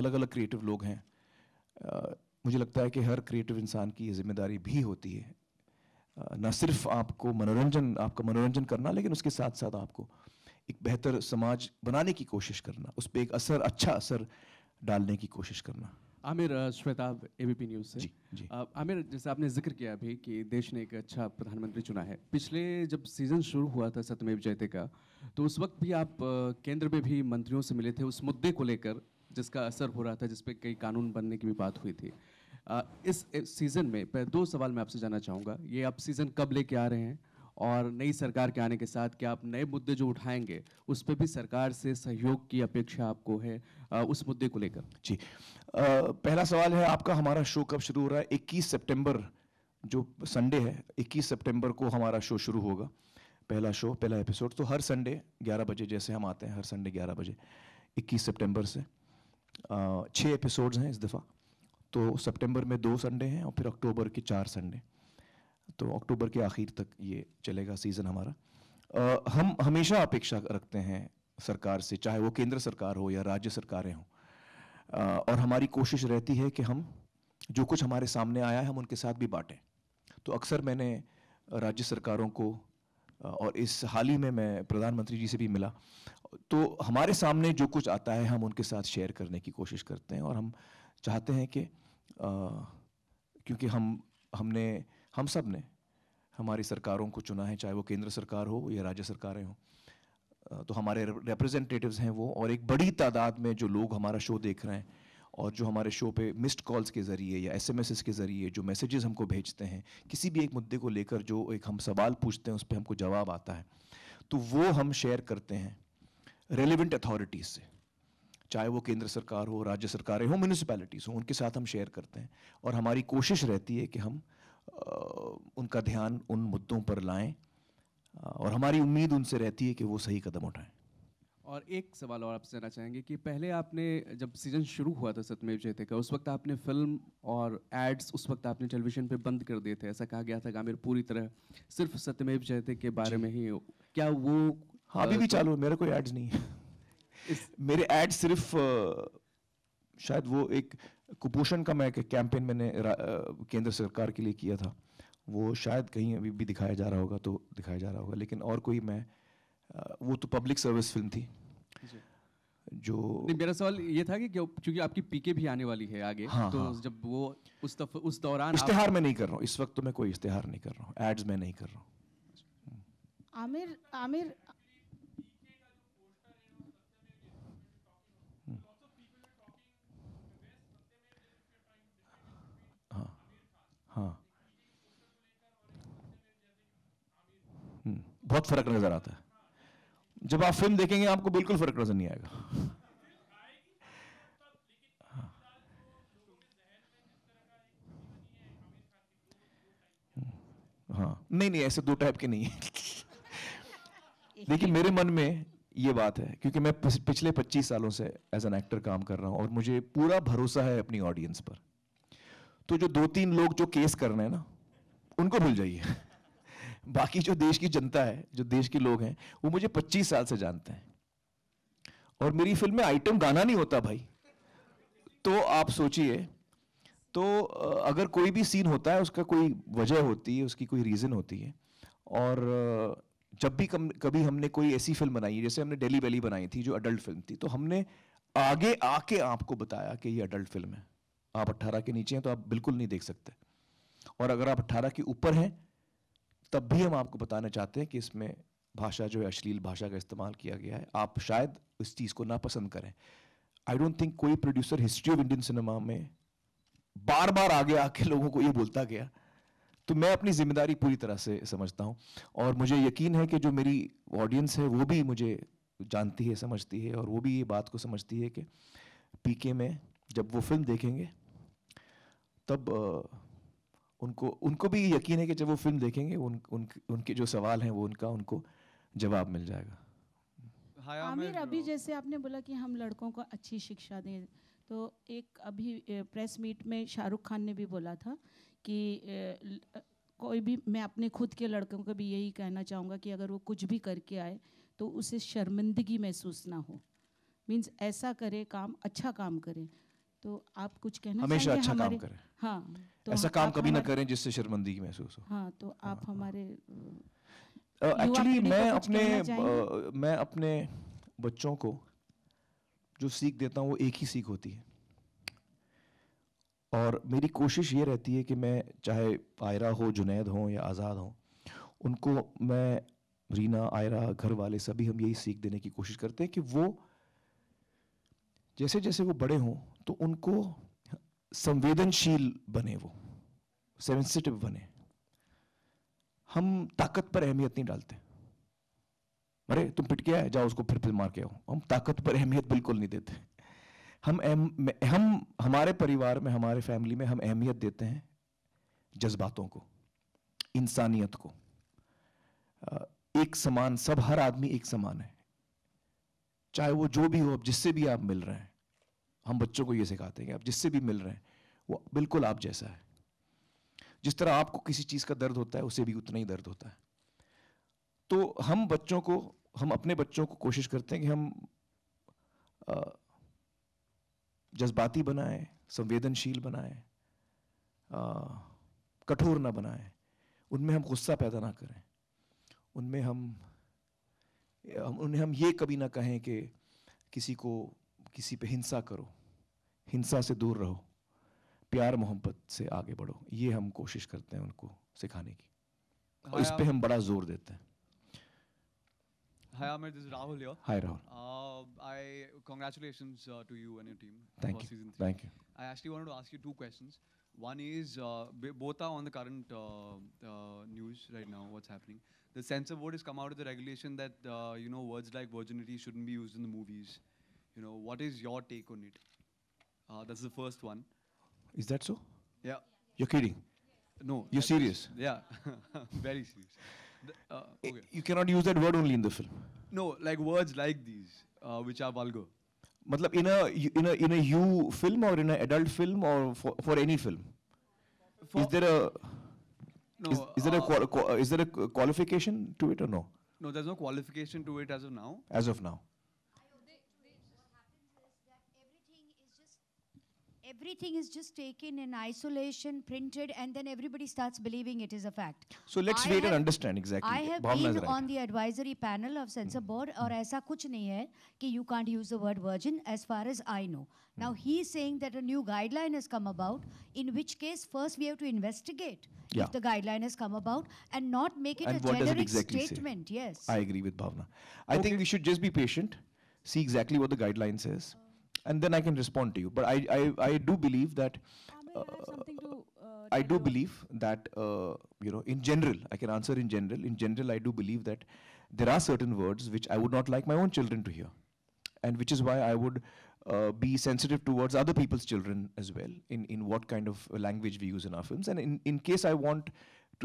अलग अलग क्रिएटिव लोग हैं uh, मुझे लगता है कि हर क्रिएटिव इंसान की जिम्मेदारी भी होती है uh, ना सिर्फ आपको मनोरंजन आपका मनोरंजन करना लेकिन उसके साथ साथ आपको एक बेहतर समाज बनाने की कोशिश करना उस पर एक असर अच्छा असर डालने की कोशिश करना आमिर श्वेताब एबीपी न्यूज़ से जी, जी. आमिर जैसे आपने जिक्र किया अभी कि देश ने एक अच्छा प्रधानमंत्री चुना है पिछले जब सीजन शुरू हुआ था सत्यमेव जयते का तो उस वक्त भी आप केंद्र में भी मंत्रियों से मिले थे उस मुद्दे को लेकर जिसका असर हो रहा था जिसपे कई कानून बनने की भी बात हुई थी इस सीज़न में दो सवाल मैं आपसे जानना चाहूँगा ये आप सीज़न कब लेके आ रहे हैं और नई सरकार के आने के साथ क्या आप नए मुद्दे जो उठाएंगे उस पर भी सरकार से सहयोग की अपेक्षा आपको है उस मुद्दे को लेकर जी आ, पहला सवाल है आपका हमारा शो कब शुरू हो रहा है इक्कीस सेप्टेम्बर जो संडे है इक्कीस सेप्टेम्बर को हमारा शो शुरू होगा पहला शो पहला एपिसोड तो हर संडे 11 बजे जैसे हम आते हैं हर संडे 11 बजे 21 सितंबर से छः एपिसोड्स हैं इस दफ़ा तो सितंबर में दो संडे हैं और फिर अक्टूबर के चार संडे तो अक्टूबर के आखिर तक ये चलेगा सीज़न हमारा आ, हम हमेशा अपेक्षा रखते हैं सरकार से चाहे वो केंद्र सरकार हो या राज्य सरकारें हों और हमारी कोशिश रहती है कि हम जो कुछ हमारे सामने आया है हम उनके साथ भी बांटें तो अक्सर मैंने राज्य सरकारों को और इस हाल ही में मैं प्रधानमंत्री जी से भी मिला तो हमारे सामने जो कुछ आता है हम उनके साथ शेयर करने की कोशिश करते हैं और हम चाहते हैं कि क्योंकि हम हमने हम सब ने हमारी सरकारों को चुना है चाहे वो केंद्र सरकार हो या राज्य सरकारें हों तो हमारे रिप्रेजेंटेटिव्स हैं वो और एक बड़ी तादाद में जो लोग हमारा शो देख रहे हैं और जो हमारे शो पे मिस्ड कॉल्स के ज़रिए या एसएमएसेस के ज़रिए जो मैसेजेस हमको भेजते हैं किसी भी एक मुद्दे को लेकर जो एक हम सवाल पूछते हैं उस पर हमको जवाब आता है तो वो हम शेयर करते हैं रेलिवेंट अथॉरिटीज़ से चाहे वो केंद्र सरकार हो राज्य सरकारें हो म्यूनिसपैलिटीज़ हो उनके साथ हम शेयर करते हैं और हमारी कोशिश रहती है कि हम उनका ध्यान उन मुद्दों पर लाएं और हमारी उम्मीद उनसे रहती है कि वो सही कदम उठाएं और एक सवाल और आपसे जानना चाहेंगे कि पहले आपने जब सीजन शुरू हुआ था सतमेव जयते का उस वक्त आपने फिल्म और एड्स उस वक्त आपने टेलीविजन पे बंद कर दिए थे ऐसा कहा गया था कि आमिर पूरी तरह सिर्फ सत्यमेव जयते के बारे में ही हो क्या वो हाँ अभी भी तो चालू मेरा कोई एड्स नहीं है मेरे एड सिर्फ शायद वो एक कुपोषण का मैं कैंपेन मैंने केंद्र सरकार के लिए किया था वो शायद कहीं अभी भी दिखाया जा रहा होगा तो दिखाया जा रहा होगा लेकिन और कोई मैं वो तो पब्लिक सर्विस फिल्म थी जो मेरा सवाल ये था कि क्योंकि आपकी पीके भी आने वाली है आगे हाँ, तो हाँ, जब वो उस तफ, उस दौरान इश्तेहार में नहीं कर रहा हूँ इस वक्त तो मैं कोई इश्तेहार नहीं कर रहा हूँ एड्स में नहीं कर रहा हूँ आमिर आमिर हाँ हम्म, बहुत फर्क नजर आता है जब आप फिल्म देखेंगे आपको बिल्कुल फर्क नजर नहीं आएगा हाँ।, हाँ नहीं नहीं ऐसे दो टाइप के नहीं है देखिए मेरे मन में ये बात है क्योंकि मैं पिछले 25 सालों से एज एन एक्टर काम कर रहा हूं और मुझे पूरा भरोसा है अपनी ऑडियंस पर तो जो दो तीन लोग जो केस कर रहे हैं ना उनको भूल जाइए बाकी जो देश की जनता है जो देश के लोग हैं वो मुझे 25 साल से जानते हैं और मेरी फिल्म में आइटम गाना नहीं होता भाई तो आप सोचिए तो अगर कोई भी सीन होता है उसका कोई वजह होती है उसकी कोई रीज़न होती है और जब भी कम कभी हमने कोई ऐसी फिल्म बनाई है जैसे हमने डेली वैली बनाई थी जो अडल्ट फिल्म थी तो हमने आगे आके आपको बताया कि ये अडल्ट फिल्म है आप 18 के नीचे हैं तो आप बिल्कुल नहीं देख सकते और अगर आप 18 के ऊपर हैं तब भी हम आपको बताना चाहते हैं कि इसमें भाषा जो है अश्लील भाषा का इस्तेमाल किया गया है आप शायद इस चीज़ को नापसंद करें आई डोंट थिंक कोई producer history of Indian cinema में बार बार आगे आके लोगों को ये बोलता गया तो मैं अपनी जिम्मेदारी पूरी तरह से समझता हूँ और मुझे यकीन है कि जो मेरी ऑडियंस है वो भी मुझे जानती है समझती है और वो भी ये बात को समझती है कि पीके में जब वो फिल्म देखेंगे तब उनको उनको भी यकीन है कि जब वो फिल्म देखेंगे उन, उन उनके जो सवाल हैं वो उनका उनको जवाब मिल जाएगा आमिर अभी जैसे आपने बोला कि हम लड़कों को अच्छी शिक्षा दें तो एक अभी प्रेस मीट में शाहरुख खान ने भी बोला था कि कोई भी मैं अपने खुद के लड़कों को भी यही कहना चाहूँगा कि अगर वो कुछ भी करके आए तो उसे शर्मिंदगी महसूस ना हो मीन्स ऐसा करे काम अच्छा काम करे तो आप कुछ कहना हमेशा अच्छा काम करें हाँ तो ऐसा काम कभी ना करें जिससे शर्मंदगी महसूस हो हाँ तो हाँ, आप हाँ। हमारे एक्चुअली मैं अपने मैं अपने बच्चों को जो सीख देता हूँ वो एक ही सीख होती है और मेरी कोशिश ये रहती है कि मैं चाहे आयरा हो जुनेद हो या आज़ाद हो उनको मैं रीना आयरा घर वाले सभी हम यही सीख देने की कोशिश करते हैं कि वो जैसे जैसे वो बड़े हों तो उनको संवेदनशील बने वो सेंसिटिव बने हम ताकत पर अहमियत नहीं डालते अरे तुम पिट गया जाओ उसको फिर फिर मार के आओ हम ताकत पर अहमियत बिल्कुल नहीं देते हम एम, हम हमारे परिवार में हमारे फैमिली में हम अहमियत देते हैं जज्बातों को इंसानियत को एक समान सब हर आदमी एक समान है चाहे वो जो भी हो जिससे भी आप मिल रहे हैं हम बच्चों को ये सिखाते हैं कि आप जिससे भी मिल रहे हैं वो बिल्कुल आप जैसा है जिस तरह आपको किसी चीज़ का दर्द होता है उसे भी उतना ही दर्द होता है तो हम बच्चों को हम अपने बच्चों को कोशिश करते हैं कि हम जज्बाती बनाएं संवेदनशील बनाएं कठोर ना बनाएं उनमें हम गुस्सा पैदा ना करें उनमें हम उन्हें हम ये कभी ना कहें कि किसी को किसी पे हिंसा करो हिंसा से दूर रहो प्यार मोहब्बत से आगे बढ़ो ये हम कोशिश करते हैं उनको सिखाने की और इस पे हम बड़ा जोर देते हैं Hi Amir, this is Rahul here. Hi Rahul. Uh, I congratulations uh, to you and your team Thank for you. season three. Thank you. I actually wanted to ask you two questions. One is uh, both are on the current news right now. What's happening? The censor board has come out with the regulation that you know words like virginity shouldn't be used in the movies. You know what is your take on it? Uh, that's the first one. Is that so? Yeah. You're kidding. No. You're serious. Yeah, <laughs> very serious. uh, eh, okay. You cannot use that word only in the film. No, like words like these, uh, which are vulgar. मतलब in a in a in a you film or in an adult film or for, for any film? For is there a no, is, is, there uh, a is there a qualification to it or no? No, there's no qualification to it as of now. As of now. everything is just taken in isolation, printed, and then everybody starts believing it is a fact. So let's I wait and understand exactly. I have been right. on the advisory panel of censor hmm. board, or ऐसा कुछ नहीं है कि you can't use the word virgin as far as I know. Hmm. Now he is saying that a new guideline has come about, in which case first we have to investigate yeah. if the guideline has come about and not make it and a generic it exactly statement. Say? Yes. I agree with Bhavna. I okay. think we should just be patient, see exactly what the guideline says. Uh, and then I can respond to you. But I, I, I do believe that. Uh, uh I do believe that uh, you know in general I can answer in general in general I do believe that there are certain words which I would not like my own children to hear and which is why I would uh, be sensitive towards other people's children as well in in what kind of language we use in our films and in in case I want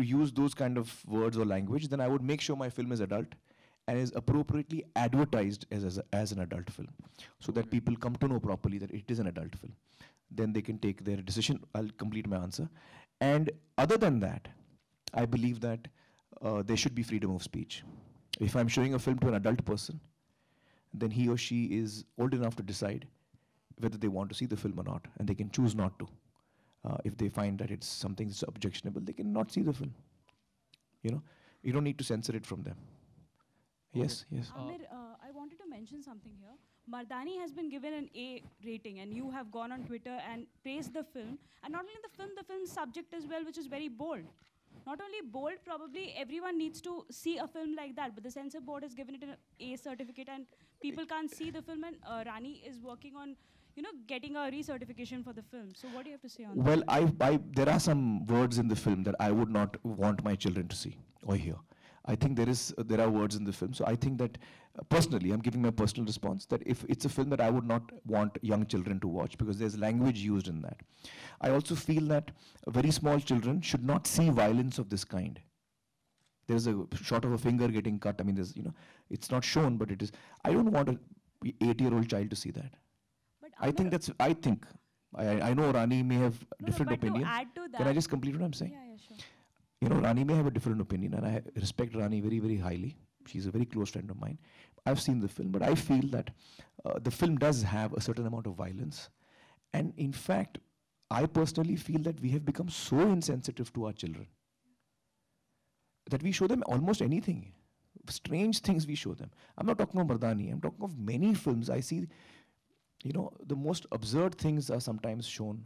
to use those kind of words or language then I would make sure my film is adult and is appropriately advertised as, as, a, as an adult film so that people come to know properly that it is an adult film. Then they can take their decision. I'll complete my answer. And other than that, I believe that uh, there should be freedom of speech. If I'm showing a film to an adult person, then he or she is old enough to decide whether they want to see the film or not, and they can choose not to. Uh, if they find that it's something that's objectionable, they can not see the film. You know, you don't need to censor it from them. Yes, yes. Amir, uh, I wanted to mention something here. Mardani has been given an A rating, and you have gone on Twitter and praised the film. And not only the film, the film's subject as well, which is very bold. Not only bold, probably everyone needs to see a film like that, but the censor board has given it an A certificate, and people can't see the film. And uh, Rani is working on you know, getting a recertification for the film. So what do you have to say on well, that? Well, I, I, there are some words in the film that I would not want my children to see or hear. I think there is uh, there are words in the film. So I think that uh, personally, I'm giving my personal response that if it's a film that I would not want young children to watch because there's language used in that. I also feel that very small children should not see violence of this kind. There's a shot of a finger getting cut. I mean, there's you know, it's not shown, but it is. I don't want a eight-year-old child to see that. But I think that's. I think. I, I know Rani may have no, different opinion. Can I just complete what I'm saying? Yeah, yeah, sure you know, Rani may have a different opinion, and I respect Rani very, very highly. She's a very close friend of mine. I've seen the film, but I feel that uh, the film does have a certain amount of violence. And in fact, I personally feel that we have become so insensitive to our children that we show them almost anything. Strange things we show them. I'm not talking of Mardani, I'm talking of many films. I see, you know, the most absurd things are sometimes shown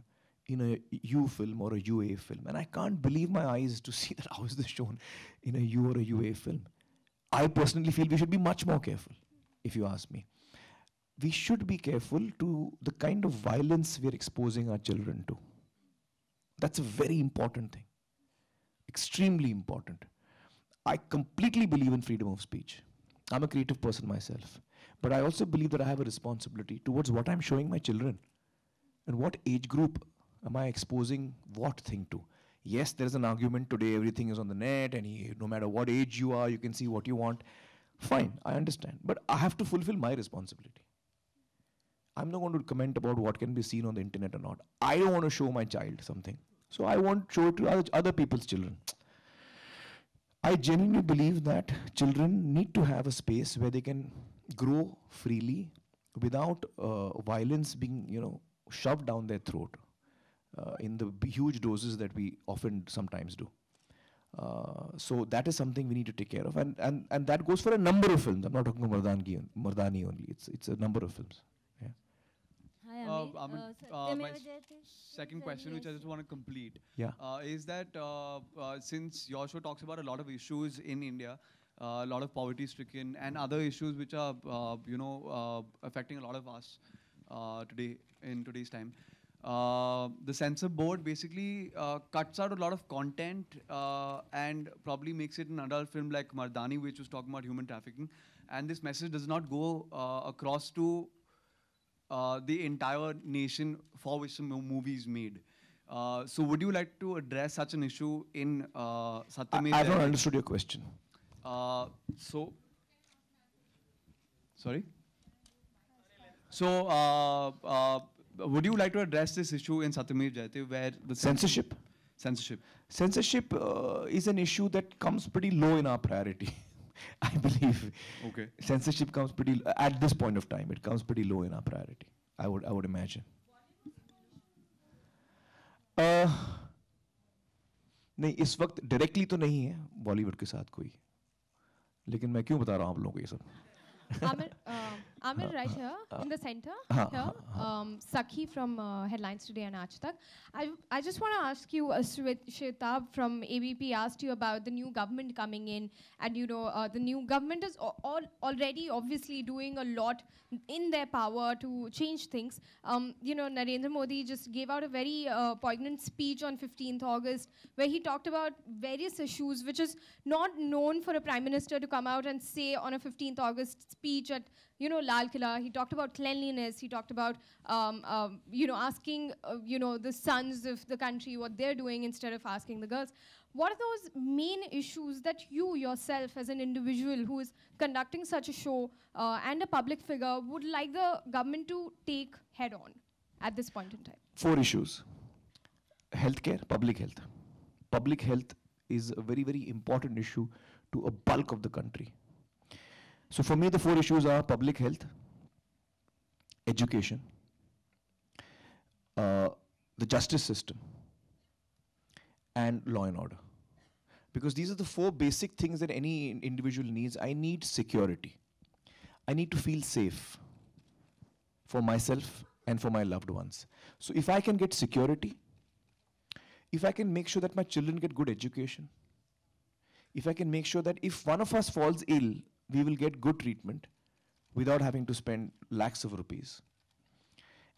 in a U film or a UA film. And I can't believe my eyes to see <laughs> that how is this shown in a U or a UA film. I personally feel we should be much more careful, if you ask me. We should be careful to the kind of violence we're exposing our children to. That's a very important thing, extremely important. I completely believe in freedom of speech. I'm a creative person myself. But I also believe that I have a responsibility towards what I'm showing my children and what age group am I exposing what thing to? Yes, there is an argument today, everything is on the net, and no matter what age you are, you can see what you want. Fine, I understand. But I have to fulfill my responsibility. I'm not going to comment about what can be seen on the internet or not. I don't want to show my child something. So I won't show it to other, other people's children. I genuinely believe that children need to have a space where they can grow freely without uh, violence being, you know, shoved down their throat. Uh, in the huge doses that we often sometimes do. Uh, so that is something we need to take care of, and and and that goes for a number of films. I'm not talking about Mardani, only. It's it's a number of films. Uh, uh, uh my second question, which I just want to complete, yeah. Uh, is that since your show talks about a lot of issues in India, a lot of poverty-stricken and other issues which are you know affecting a lot of us today in today's time. Uh, the censor board basically uh, cuts out a lot of content uh, and probably makes it an adult film like Mardani, which was talking about human trafficking. And this message does not go uh, across to uh, the entire nation for which the movie is made. so would you like to address such an issue in uh, Satyamir? I, I haven't understood your question. so, sorry? So, would you like to address this issue in Satyamev Jayate where the censorship? Censorship. Censorship uh, is an issue that comes pretty low in our priority. <laughs> I believe. Okay. Censorship comes pretty at this point of time. It comes pretty low in our priority. I would I would imagine. Uh, नहीं वक्त directly तो नहीं है बॉलीवुड के साथ कोई लेकिन मैं क्यों बता रहा हूँ आप लोगों को ये सब <laughs> Amir, uh, right here uh, in the center. Uh, here, um, Sakhi from uh, Headlines Today and Aaj Tak. I, I just want to ask you, uh, from ABP asked you about the new government coming in, and you know uh, the new government is all already obviously doing a lot in their power to change things. Um, you know, Narendra Modi just gave out a very uh, poignant speech on 15th August where he talked about various issues, which is not known for a prime minister to come out and say on a 15th August speech at you know, Lal Killa, he talked about cleanliness, he talked about, um, um, you know, asking, uh, you know, the sons of the country what they're doing instead of asking the girls. What are those main issues that you yourself as an individual who is conducting such a show uh, and a public figure would like the government to take head on at this point in time? Four issues. Healthcare, public health. Public health is a very, very important issue to a bulk of the country. So for me, the four issues are public health, education, uh, the justice system, and law and order. Because these are the four basic things that any individual needs. I need security. I need to feel safe for myself and for my loved ones. So if I can get security, if I can make sure that my children get good education, if I can make sure that if one of us falls ill, we will get good treatment without having to spend lakhs of rupees.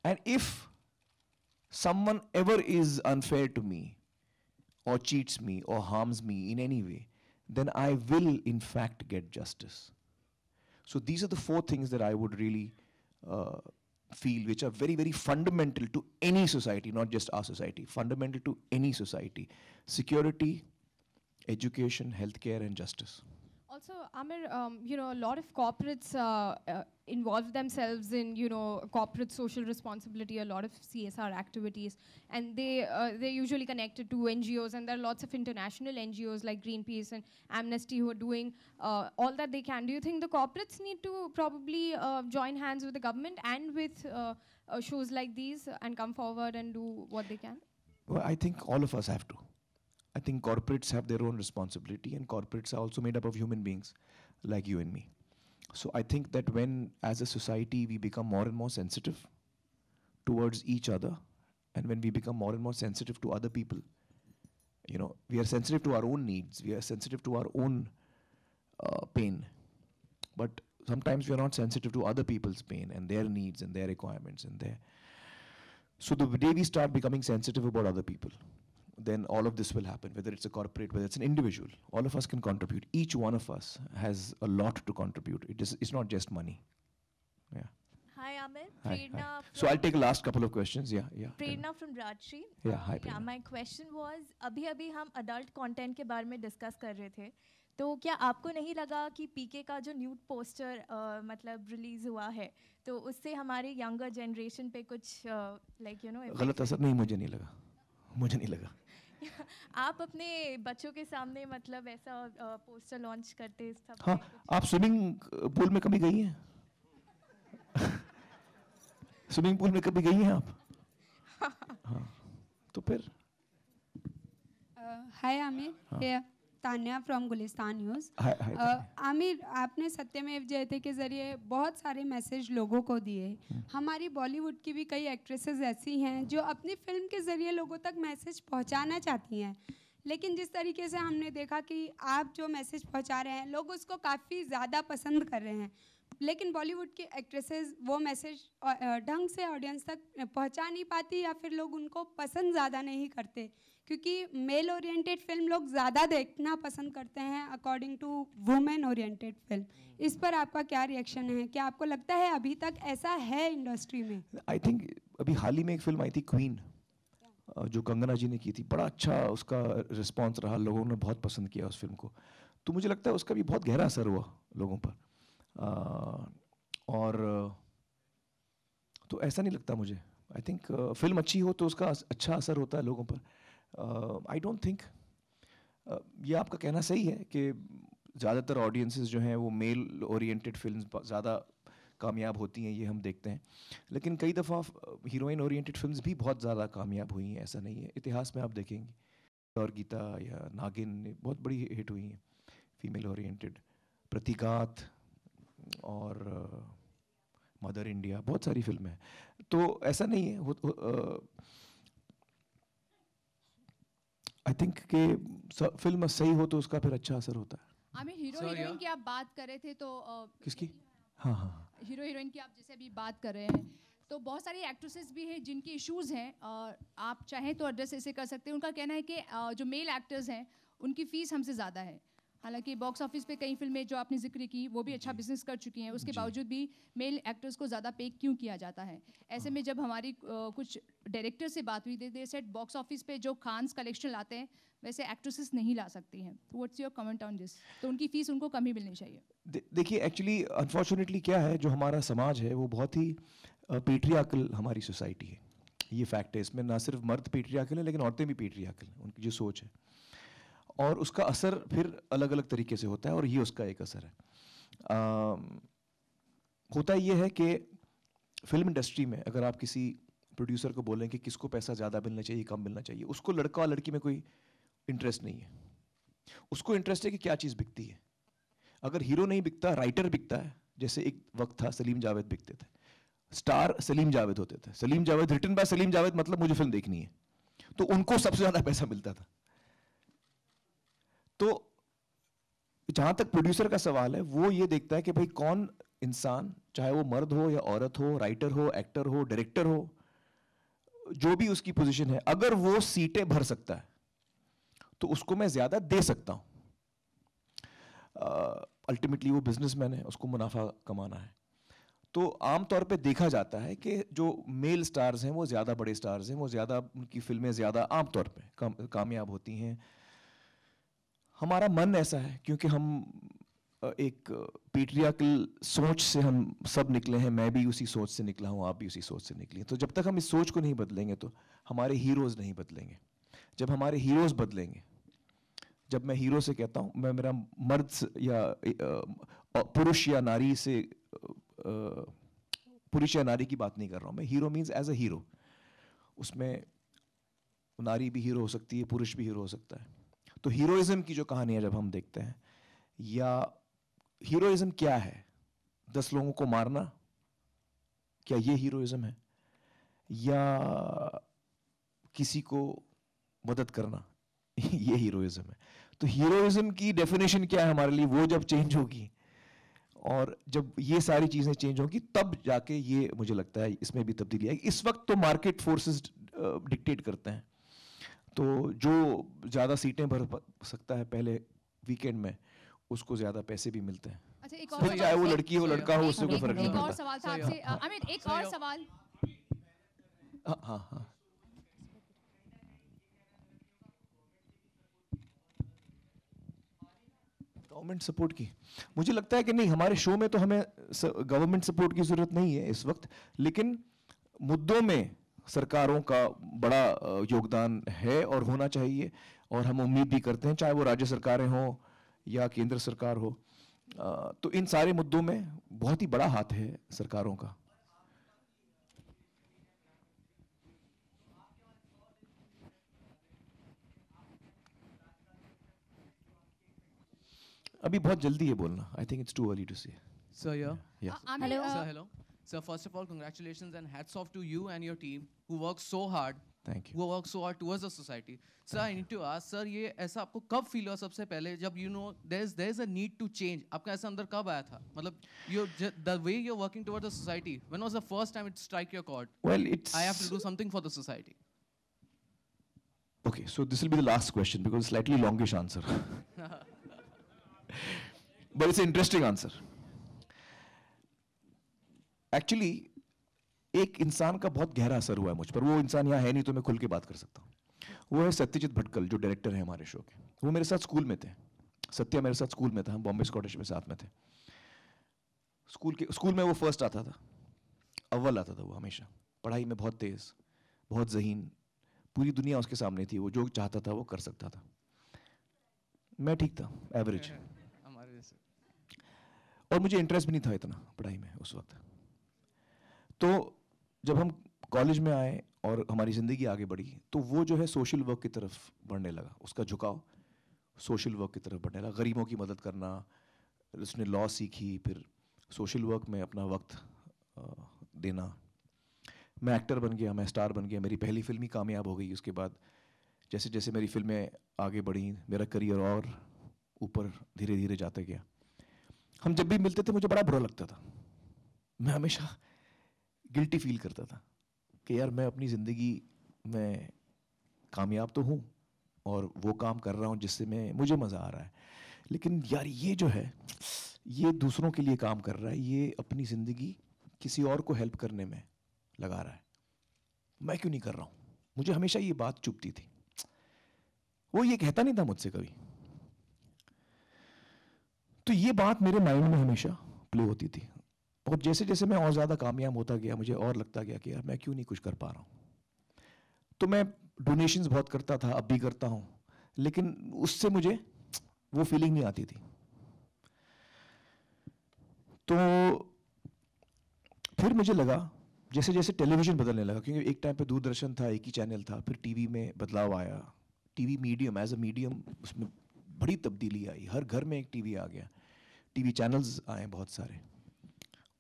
And if someone ever is unfair to me, or cheats me, or harms me in any way, then I will in fact get justice. So these are the four things that I would really uh, feel which are very, very fundamental to any society, not just our society, fundamental to any society security, education, healthcare, and justice also, Amir, um, you know, a lot of corporates uh, uh, involve themselves in, you know, corporate social responsibility, a lot of CSR activities, and they uh, they're usually connected to NGOs, and there are lots of international NGOs like Greenpeace and Amnesty who are doing uh, all that they can. Do you think the corporates need to probably uh, join hands with the government and with uh, shows like these and come forward and do what they can? Well, I think all of us have to. I think corporates have their own responsibility, and corporates are also made up of human beings like you and me. So I think that when, as a society, we become more and more sensitive towards each other, and when we become more and more sensitive to other people, you know, we are sensitive to our own needs, we are sensitive to our own uh, pain, but sometimes we are not sensitive to other people's pain and their needs and their requirements and their. So the day we start becoming sensitive about other people, then all of this will happen, whether it's a corporate, whether it's an individual. All of us can contribute. Each one of us has a lot to contribute. It is, it's not just money. Yeah. Hi, Amit. Hi, hi. So I'll take last couple of questions. Yeah, yeah. Prerna from Rajshri. Yeah, hi. Prerna. Yeah, my question was, abhi abhi हम adult content के बारे में discuss कर रहे थे, तो क्या आपको नहीं लगा कि पीके का जो न्यूड पोस्टर uh, मतलब रिलीज हुआ है, तो उससे हमारे यंगर जनरेशन पे कुछ लाइक यू नो गलत असर नहीं मुझे नहीं लगा मुझे नहीं लगा <laughs> आप अपने बच्चों के सामने मतलब ऐसा पोस्टर लॉन्च करते सब हाँ आप स्विमिंग पूल में कभी गई हैं स्विमिंग <laughs> पूल में कभी गई हैं आप <laughs> हाँ तो फिर hi Aamir Tanya from Gulistan news Aamir आपने सत्यमेव जयते के ज़रिए बहुत सारे मैसेज लोगों को दिए hmm. हमारी बॉलीवुड की भी कई एक्ट्रेसेस ऐसी हैं जो अपनी फिल्म के ज़रिए लोगों तक मैसेज पहुंचाना चाहती हैं लेकिन जिस तरीके से हमने देखा कि आप जो मैसेज पहुंचा रहे हैं लोग उसको काफ़ी ज़्यादा पसंद कर रहे हैं लेकिन बॉलीवुड की एक्ट्रेसेस वो मैसेज ढंग से ऑडियंस तक पहुंचा नहीं पाती या फिर लोग उनको पसंद ज़्यादा नहीं करते क्योंकि मेल ओरिएंटेड फिल्म लोग ज़्यादा देखना पसंद करते हैं according to women oriented film इस पर आपका क्या रिएक्शन है क्या आपको लगता है अभी तक ऐसा है इंडस्ट्री में आई थिंक अभी हाल ही में एक फिल्म आई थी क्वीन जो कंगना जी ने की थी बड़ा अच्छा उसका रिस्पॉन्स रहा लोगों ने बहुत पसंद किया उस फिल्म को तो मुझे लगता है उसका भी बहुत गहरा असर हुआ लोगों पर आ, और तो ऐसा नहीं लगता मुझे आई थिंक फिल्म अच्छी हो तो उसका अच्छा असर होता है लोगों पर आई डोंट थिंक ये आपका कहना सही है कि ज़्यादातर ऑडियंसेस जो हैं वो मेल ओरिएंटेड फिल्म ज़्यादा कामयाब होती हैं ये हम देखते हैं लेकिन कई दफ़ा हीरोइन ओरिएंटेड फिल्म्स भी बहुत ज़्यादा कामयाब हुई हैं ऐसा नहीं है इतिहास में आप देखेंगे और गीता या नागिन बहुत बड़ी हिट हुई हैं फीमेल ओरिएंटेड प्रतीकात और uh, मदर इंडिया बहुत सारी फिल्में हैं तो ऐसा नहीं है हो, हो, आ, uh, आई थिंक कि फिल्म सही हो तो उसका फिर अच्छा असर होता है आई मीन हीरो हीरोइन की आप बात कर रहे थे तो किसकी हाँ हाँ हीरो हाँ। हीरोइन की आप जैसे अभी बात कर रहे हैं तो बहुत सारी एक्ट्रेसेस भी हैं जिनके इश्यूज हैं और आप चाहें तो एड्रेस ऐसे कर सकते हैं उनका कहना है कि जो मेल एक्टर्स हैं उनकी फ़ीस हमसे ज़्यादा है हालांकि बॉक्स ऑफिस पे कई फिल्में जो आपने जिक्र की वो भी अच्छा बिजनेस कर चुकी हैं उसके बावजूद भी मेल एक्टर्स को ज़्यादा पे क्यों किया जाता है ऐसे हाँ। में जब हमारी कुछ डायरेक्टर से बात हुई दे सेट बॉक्स ऑफिस पे जो खान्स कलेक्शन लाते हैं वैसे एक्ट्रेसेस नहीं ला सकती हैं तो what's your comment on this तो उनकी फ़ीस उनको कम ही मिलनी चाहिए देखिए एक्चुअली अनफॉर्चुनेटली क्या है जो हमारा समाज है वो बहुत ही पेट्रियाकल हमारी सोसाइटी है ये फैक्ट है इसमें ना सिर्फ मर्द पेट्रियाकल है लेकिन औरतें भी पेट्रियाकल हैं उनकी जो सोच है और उसका असर फिर अलग अलग तरीके से होता है और ये उसका एक असर है आ, होता ये है कि फिल्म इंडस्ट्री में अगर आप किसी प्रोड्यूसर को बोलें कि किसको पैसा ज़्यादा मिलना चाहिए कम मिलना चाहिए उसको लड़का और लड़की में कोई इंटरेस्ट नहीं है उसको इंटरेस्ट है कि क्या चीज़ बिकती है अगर हीरो नहीं बिकता राइटर बिकता है जैसे एक वक्त था सलीम जावेद बिकते थे स्टार सलीम जावेद होते थे सलीम जावेद रिटर्न बाय सलीम जावेद मतलब मुझे फिल्म देखनी है तो उनको सबसे ज़्यादा पैसा मिलता था तो जहां तक प्रोड्यूसर का सवाल है वो ये देखता है कि भाई कौन इंसान चाहे वो मर्द हो या औरत हो राइटर हो एक्टर हो डायरेक्टर हो जो भी उसकी पोजीशन है अगर वो सीटें भर सकता है तो उसको मैं ज़्यादा दे सकता हूं अल्टीमेटली uh, वो बिजनेसमैन है उसको मुनाफा कमाना है तो आमतौर पे देखा जाता है कि जो मेल स्टार्स हैं वो ज़्यादा बड़े स्टार्स हैं वो ज़्यादा उनकी फिल्में ज़्यादा आमतौर पे काम कामयाब होती हैं हमारा मन ऐसा है क्योंकि हम एक पीट्रियाकल सोच से हम सब निकले हैं मैं भी उसी सोच से निकला हूँ आप भी उसी सोच से निकले तो जब तक हम इस सोच को नहीं बदलेंगे तो हमारे हीरोज़ नहीं बदलेंगे जब हमारे हीरोज़ बदलेंगे जब मैं हीरो से कहता हूँ मैं मेरा मर्द या पुरुष या नारी से पुरुष या नारी की बात नहीं कर रहा हूँ मैं hero means as a hero उसमें नारी भी हीरो हो सकती है पुरुष भी हीरो हो सकता है तो हीरोइज्म की जो कहानियाँ जब हम देखते हैं या हीरोइज्म क्या है दस लोगों को मारना क्या ये हीरोइज्म है या किसी को मदद करना <laughs> ये हीरोइज्म है तो हीरोइज्म की डेफिनेशन क्या है हमारे लिए वो जब चेंज होगी और जब ये सारी चीज़ें चेंज होंगी तब जाके ये मुझे लगता है इसमें भी तब्दीली आएगी इस वक्त तो मार्केट फोर्सेस डिक्टेट करते हैं तो जो ज़्यादा सीटें भर सकता है पहले वीकेंड में उसको ज्यादा पैसे भी मिलते हैं अच्छा एक और चाहे वो लड़की हो लड़का हो उससे कोई फर्क नहीं पड़ता एक और सवाल था आपसे एक और सवाल गवर्नमेंट हाँ, सपोर्ट हाँ, हाँ। की मुझे लगता है कि नहीं हमारे शो में तो हमें गवर्नमेंट सपोर्ट की ज़रूरत नहीं है इस वक्त लेकिन मुद्दों में सरकारों का बड़ा योगदान है और होना चाहिए और हम उम्मीद भी करते हैं चाहे वो राज्य सरकारें हों या केंद्र सरकार हो तो इन सारे मुद्दों में बहुत ही बड़ा हाथ है सरकारों का अभी बहुत जल्दी है बोलना I think it's too early to see sir yeah hello sir hello So first of all, congratulations and hats off to you and your team who work so hard. Thank you. Who work so hard towards the society. Sir, Thank I need to ask, sir, ये ऐसा आपको कब feel हुआ सबसे पहले जब you know there is there is a need to change. आपका ऐसा अंदर कब आया था? मतलब you the way you're working towards the society. When was the first time it strike your chord? Well, it's I have to do something for the society. Okay, so this will be the last question because slightly longish answer. <laughs> but it's an interesting answer. Actually एक इंसान का बहुत गहरा असर हुआ है मुझ पर वो इंसान यहाँ है नहीं तो मैं खुल के बात कर सकता हूँ वो है सत्यजीत भटकल जो डायरेक्टर है हमारे शो के वो मेरे साथ स्कूल में थे सत्या मेरे साथ स्कूल में था हम बॉम्बे स्कॉटिश में साथ में थे स्कूल के स्कूल में वो फर्स्ट आता था अव्वल आता था वो हमेशा पढ़ाई में बहुत तेज़ बहुत जहीन पूरी दुनिया उसके सामने थी वो जो चाहता था वो कर सकता था मैं ठीक था एवरेज <laughs> और मुझे इंटरेस्ट भी नहीं था इतना पढ़ाई में उस वक्त तो जब हम कॉलेज में आए और हमारी ज़िंदगी आगे बढ़ी तो वो जो है सोशल वर्क की तरफ बढ़ने लगा उसका झुकाव सोशल वर्क की तरफ बढ़ने लगा गरीबों की मदद करना उसने लॉ सीखी फिर सोशल वर्क में अपना वक्त देना मैं एक्टर बन गया मैं स्टार बन गया मेरी पहली फिल्म ही कामयाब हो गई उसके बाद जैसे जैसे मेरी फिल्में आगे बढ़ी मेरा करियर और ऊपर धीरे धीरे जाते गया हम जब भी मिलते थे मुझे बड़ा बुरा लगता था मैं हमेशा गिल्टी फील करता था कि यार मैं अपनी ज़िंदगी में कामयाब तो हूँ और वो काम कर रहा हूँ जिससे मैं मुझे मज़ा आ रहा है लेकिन यार ये जो है ये दूसरों के लिए काम कर रहा है ये अपनी ज़िंदगी किसी और को हेल्प करने में लगा रहा है मैं क्यों नहीं कर रहा हूँ मुझे हमेशा ये बात चुपती थी वो ये कहता नहीं था मुझसे कभी तो ये बात मेरे माइंड में हमेशा प्ले होती थी और जैसे जैसे मैं और ज़्यादा कामयाब होता गया मुझे और लगता गया कि यार मैं क्यों नहीं कुछ कर पा रहा हूँ तो मैं डोनेशंस बहुत करता था अब भी करता हूँ लेकिन उससे मुझे वो फीलिंग नहीं आती थी तो फिर मुझे लगा जैसे जैसे टेलीविज़न बदलने लगा क्योंकि एक टाइम पे दूरदर्शन था एक ही चैनल था फिर टीवी में बदलाव आया TV medium as a medium उसमें बड़ी तब्दीली आई हर घर में एक टीवी आ गया टीवी चैनल्स आए बहुत सारे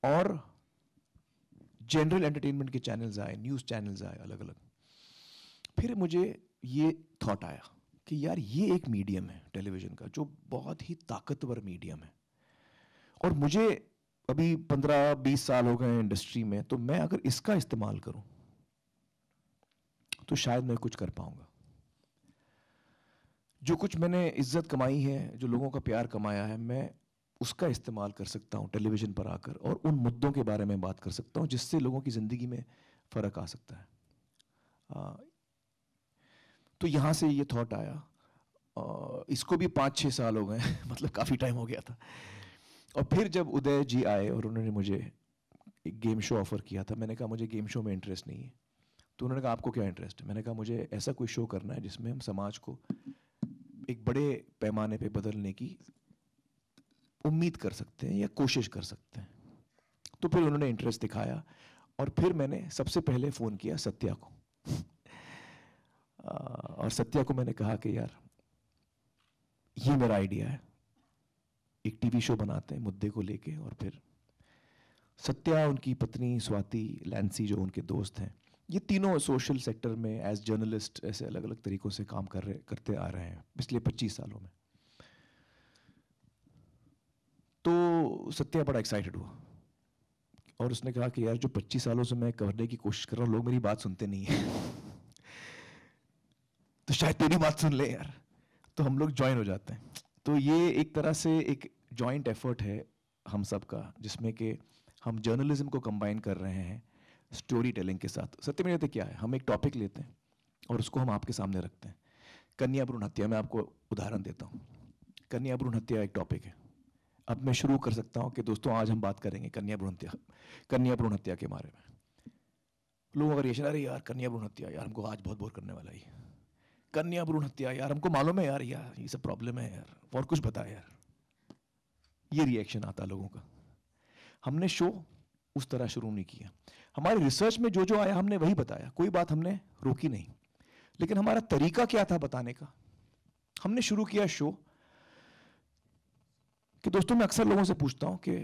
और जनरल एंटरटेनमेंट के चैनल्स आए न्यूज़ चैनल्स आए अलग अलग फिर मुझे ये थॉट आया कि यार ये एक मीडियम है टेलीविज़न का जो बहुत ही ताकतवर मीडियम है और मुझे अभी पंद्रह बीस साल हो गए इंडस्ट्री में तो मैं अगर इसका इस्तेमाल करूं तो शायद मैं कुछ कर पाऊंगा जो कुछ मैंने इज्जत कमाई है जो लोगों का प्यार कमाया है मैं उसका इस्तेमाल कर सकता हूँ टेलीविज़न पर आकर और उन मुद्दों के बारे में बात कर सकता हूँ जिससे लोगों की ज़िंदगी में फ़र्क आ सकता है आ, तो यहाँ से ये थॉट आया आ, इसको भी पाँच छः साल हो गए <laughs> मतलब काफ़ी टाइम हो गया था और फिर जब उदय जी आए और उन्होंने मुझे एक गेम शो ऑफ़र किया था मैंने कहा मुझे गेम शो में इंटरेस्ट नहीं है तो उन्होंने कहा आपको क्या इंटरेस्ट है मैंने कहा मुझे ऐसा कोई शो करना है जिसमें हम समाज को एक बड़े पैमाने पे बदलने की उम्मीद कर सकते हैं या कोशिश कर सकते हैं तो फिर उन्होंने इंटरेस्ट दिखाया और फिर मैंने सबसे पहले फ़ोन किया सत्या को और सत्या को मैंने कहा कि यार ये मेरा आइडिया है एक टीवी शो बनाते हैं मुद्दे को लेके और फिर सत्या उनकी पत्नी स्वाति लैंसी जो उनके दोस्त हैं ये तीनों सोशल सेक्टर में एज जर्नलिस्ट ऐसे अलग अलग तरीक़ों से काम कर रहे करते आ रहे हैं पिछले 25 सालों में तो सत्या बड़ा एक्साइटेड हुआ और उसने कहा कि यार जो 25 सालों से मैं करने की कोशिश कर रहा हूँ लोग मेरी बात सुनते नहीं है <laughs> तो शायद तेरी बात सुन ले यार तो हम लोग ज्वाइन हो जाते हैं तो ये एक तरह से एक जॉइंट एफर्ट है हम सब का जिसमें कि हम जर्नलिज्म को कंबाइन कर रहे हैं स्टोरी टेलिंग के साथ सत्य में क्या है हम एक टॉपिक लेते हैं और उसको हम आपके सामने रखते हैं कन्या भ्रूण हत्या मैं आपको उदाहरण देता हूँ कन्या भ्रूण हत्या एक टॉपिक है अब मैं शुरू कर सकता हूं कि दोस्तों आज हम बात करेंगे कन्या भ्रूण हत्या कन्या भ्रूण हत्या के बारे में लोगों का चला रहे यार कन्या भ्रूण हत्या यार हमको आज बहुत बोर करने वाला ही कन्या भ्रूण हत्या यार हमको मालूम है यार यार ये सब प्रॉब्लम है यार और कुछ बता यार ये रिएक्शन आता लोगों का हमने शो उस तरह शुरू नहीं किया हमारी रिसर्च में जो जो आया हमने वही बताया कोई बात हमने रोकी नहीं लेकिन हमारा तरीका क्या था बताने का हमने शुरू किया शो कि दोस्तों मैं अक्सर लोगों से पूछता हूँ कि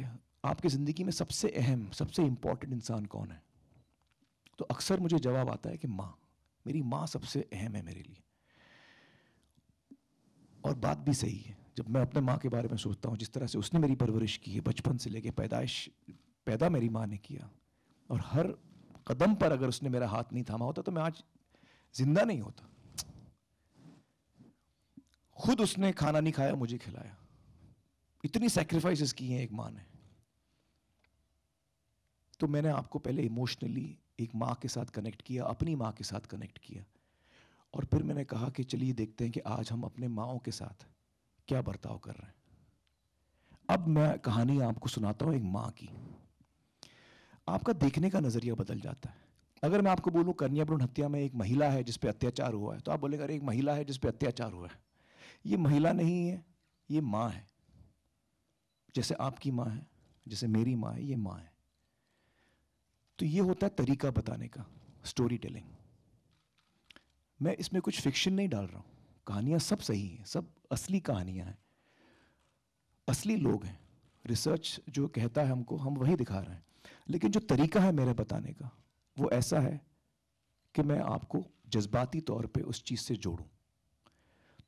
आपकी ज़िंदगी में सबसे अहम सबसे इंपॉर्टेंट इंसान कौन है तो अक्सर मुझे जवाब आता है कि माँ मेरी माँ सबसे अहम है मेरे लिए और बात भी सही है जब मैं अपने माँ के बारे में सोचता हूँ जिस तरह से उसने मेरी परवरिश की है बचपन से लेके पैदाइश पैदा मेरी माँ ने किया और हर कदम पर अगर उसने मेरा हाथ नहीं थामा होता तो मैं आज जिंदा नहीं होता खुद उसने खाना नहीं खाया मुझे खिलाया इतनी सेक्रीफाइसेस की हैं एक माँ ने तो मैंने आपको पहले इमोशनली एक माँ के साथ कनेक्ट किया अपनी माँ के साथ कनेक्ट किया और फिर मैंने कहा कि चलिए देखते हैं कि आज हम अपने माओ के साथ क्या बर्ताव कर रहे हैं अब मैं कहानी आपको सुनाता हूँ एक माँ की आपका देखने का नज़रिया बदल जाता है अगर मैं आपको बोलूँ कन्या भ्रूण हत्या में एक महिला है जिसपे अत्याचार हुआ है तो आप बोलेगा अरे एक महिला है जिसपे अत्याचार हुआ है ये महिला नहीं है ये माँ है जैसे आपकी माँ है जैसे मेरी माँ है ये माँ है तो ये होता है तरीका बताने का स्टोरी टेलिंग मैं इसमें कुछ फिक्शन नहीं डाल रहा हूँ कहानियाँ सब सही हैं सब असली कहानियाँ हैं असली लोग हैं रिसर्च जो कहता है हमको हम वही दिखा रहे हैं लेकिन जो तरीका है मेरे बताने का वो ऐसा है कि मैं आपको जज्बाती तौर पे उस चीज़ से जोड़ूं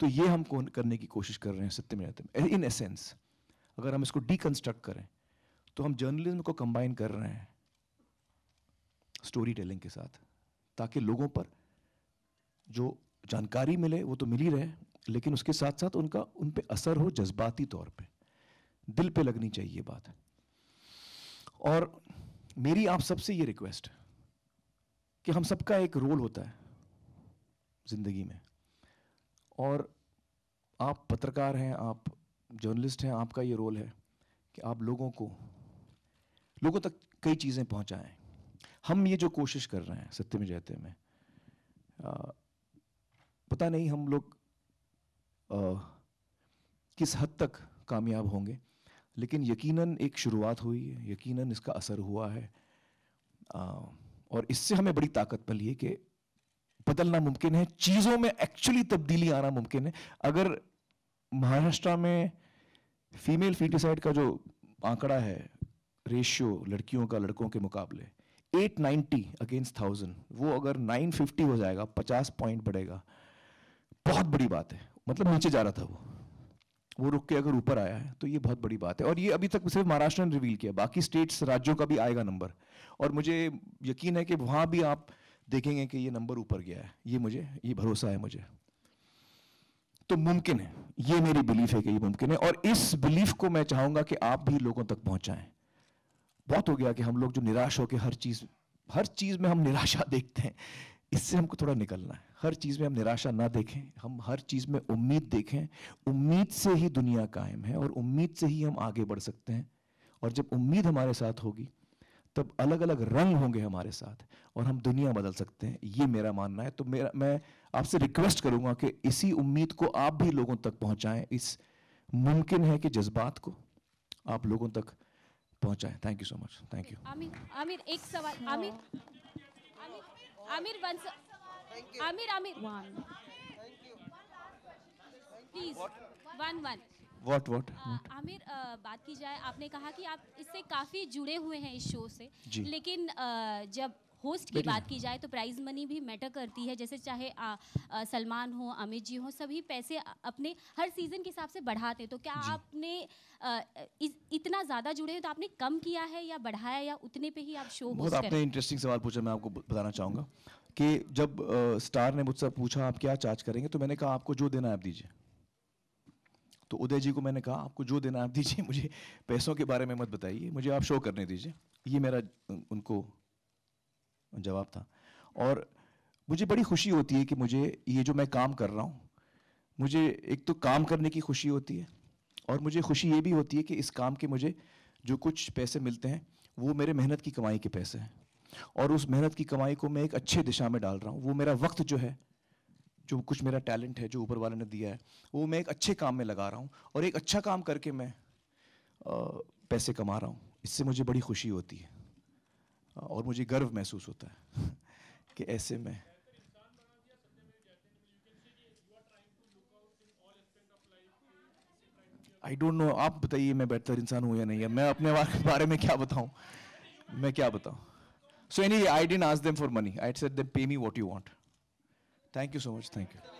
तो ये हम करने की कोशिश कर रहे हैं सत्य में इन एसेंस अगर हम इसको डीकंस्ट्रक्ट करें तो हम जर्नलिज्म को कंबाइन कर रहे हैं स्टोरी टेलिंग के साथ ताकि लोगों पर जो जानकारी मिले वो तो मिल ही रहे लेकिन उसके साथ साथ उनका उन पर असर हो जज्बाती तौर पे दिल पे लगनी चाहिए बात और मेरी आप सबसे ये रिक्वेस्ट कि हम सबका एक रोल होता है ज़िंदगी में और आप पत्रकार हैं आप जर्नलिस्ट हैं आपका ये रोल है कि आप लोगों को लोगों तक कई चीज़ें पहुंचाएं हम ये जो कोशिश कर रहे हैं सत्य में जयते में आ, पता नहीं हम लोग आ, किस हद तक कामयाब होंगे लेकिन यकीनन एक शुरुआत हुई है यकीनन इसका असर हुआ है आ, और इससे हमें बड़ी ताकत मिली है कि बदलना मुमकिन है चीज़ों में एक्चुअली तब्दीली आना मुमकिन है अगर महाराष्ट्र में फीमेल फीटिसाइड का जो आंकड़ा है रेशियो लड़कियों का लड़कों के मुकाबले 890 अगेंस्ट थाउजेंड वो अगर 950 हो जाएगा 50 पॉइंट बढ़ेगा बहुत बड़ी बात है मतलब नीचे जा रहा था वो वो रुक के अगर ऊपर आया है तो ये बहुत बड़ी बात है और ये अभी तक सिर्फ महाराष्ट्र ने रिवील किया बाकी स्टेट्स राज्यों का भी आएगा नंबर और मुझे यकीन है कि वहाँ भी आप देखेंगे कि ये नंबर ऊपर गया है ये मुझे ये भरोसा है मुझे तो मुमकिन है ये मेरी बिलीफ है कि ये मुमकिन है और इस बिलीफ को मैं चाहूंगा कि आप भी लोगों तक पहुंचाएं बहुत हो गया कि हम लोग जो निराश होकर हर चीज हर चीज में हम निराशा <laughs> देखते हैं इससे हमको थोड़ा निकलना है हर चीज में हम निराशा ना देखें हम हर चीज में उम्मीद देखें उम्मीद से ही दुनिया कायम है और उम्मीद से ही हम आगे बढ़ सकते हैं और जब उम्मीद हमारे साथ होगी तब अलग अलग रंग होंगे हमारे साथ और हम दुनिया बदल सकते हैं ये मेरा मानना है तो मेरा मैं आपसे रिक्वेस्ट करूंगा कि इसी उम्मीद को आप भी लोगों तक पहुंचाएं इस मुमकिन है कि जज्बात को आप लोगों तक पहुंचाएं thank you so much thank you Aamir Aamir एक सवाल अच्छा। Aamir Aamir Aamir Aamir Aamir one please one one what what Aamir uh, बात की जाए आपने कहा कि आप इससे काफ़ी जुड़े हुए हैं इस शो से लेकिन आ, uh, जब होस्ट की बात की जाए तो प्राइज मनी भी मैटर करती है जैसे चाहे सलमान हो अमित जी हो सभी पैसे अपने हर सीजन के हिसाब से बढ़ाते तो क्या आपने आ, इस, इतना ज़्यादा जुड़े हो तो आपने कम किया है या बढ़ाया या उतने पे ही आप शो बहुत आपने इंटरेस्टिंग सवाल पूछा मैं आपको बताना चाहूँगा कि जब आ, स्टार ने मुझसे पूछा आप क्या चार्ज करेंगे तो मैंने कहा आपको जो देना आप दीजिए तो उदय जी को मैंने कहा आपको जो देना आप दीजिए मुझे पैसों के बारे में मत बताइए मुझे आप शो करने दीजिए ये मेरा उनको जवाब था और मुझे बड़ी खुशी होती है कि मुझे ये जो मैं काम कर रहा हूँ मुझे एक तो काम करने की खुशी होती है और मुझे खुशी ये भी होती है कि इस काम के मुझे जो कुछ पैसे मिलते हैं वो मेरे मेहनत की कमाई के पैसे हैं और उस मेहनत की कमाई को मैं एक अच्छे दिशा में डाल रहा हूँ वो मेरा वक्त जो है जो कुछ मेरा टैलेंट है जो ऊपर वाले ने दिया है वो मैं एक अच्छे काम में लगा रहा हूँ और एक अच्छा काम करके मैं पैसे कमा रहा हूँ इससे मुझे बड़ी खुशी होती है और मुझे गर्व महसूस होता है <laughs> कि ऐसे में आई डोंट नो आप बताइए मैं बेहतर इंसान हूँ या नहीं है मैं अपने बारे में क्या बताऊँ मैं क्या बताऊँ so any I didn't ask them for money I said them pay me what you want thank you so much thank you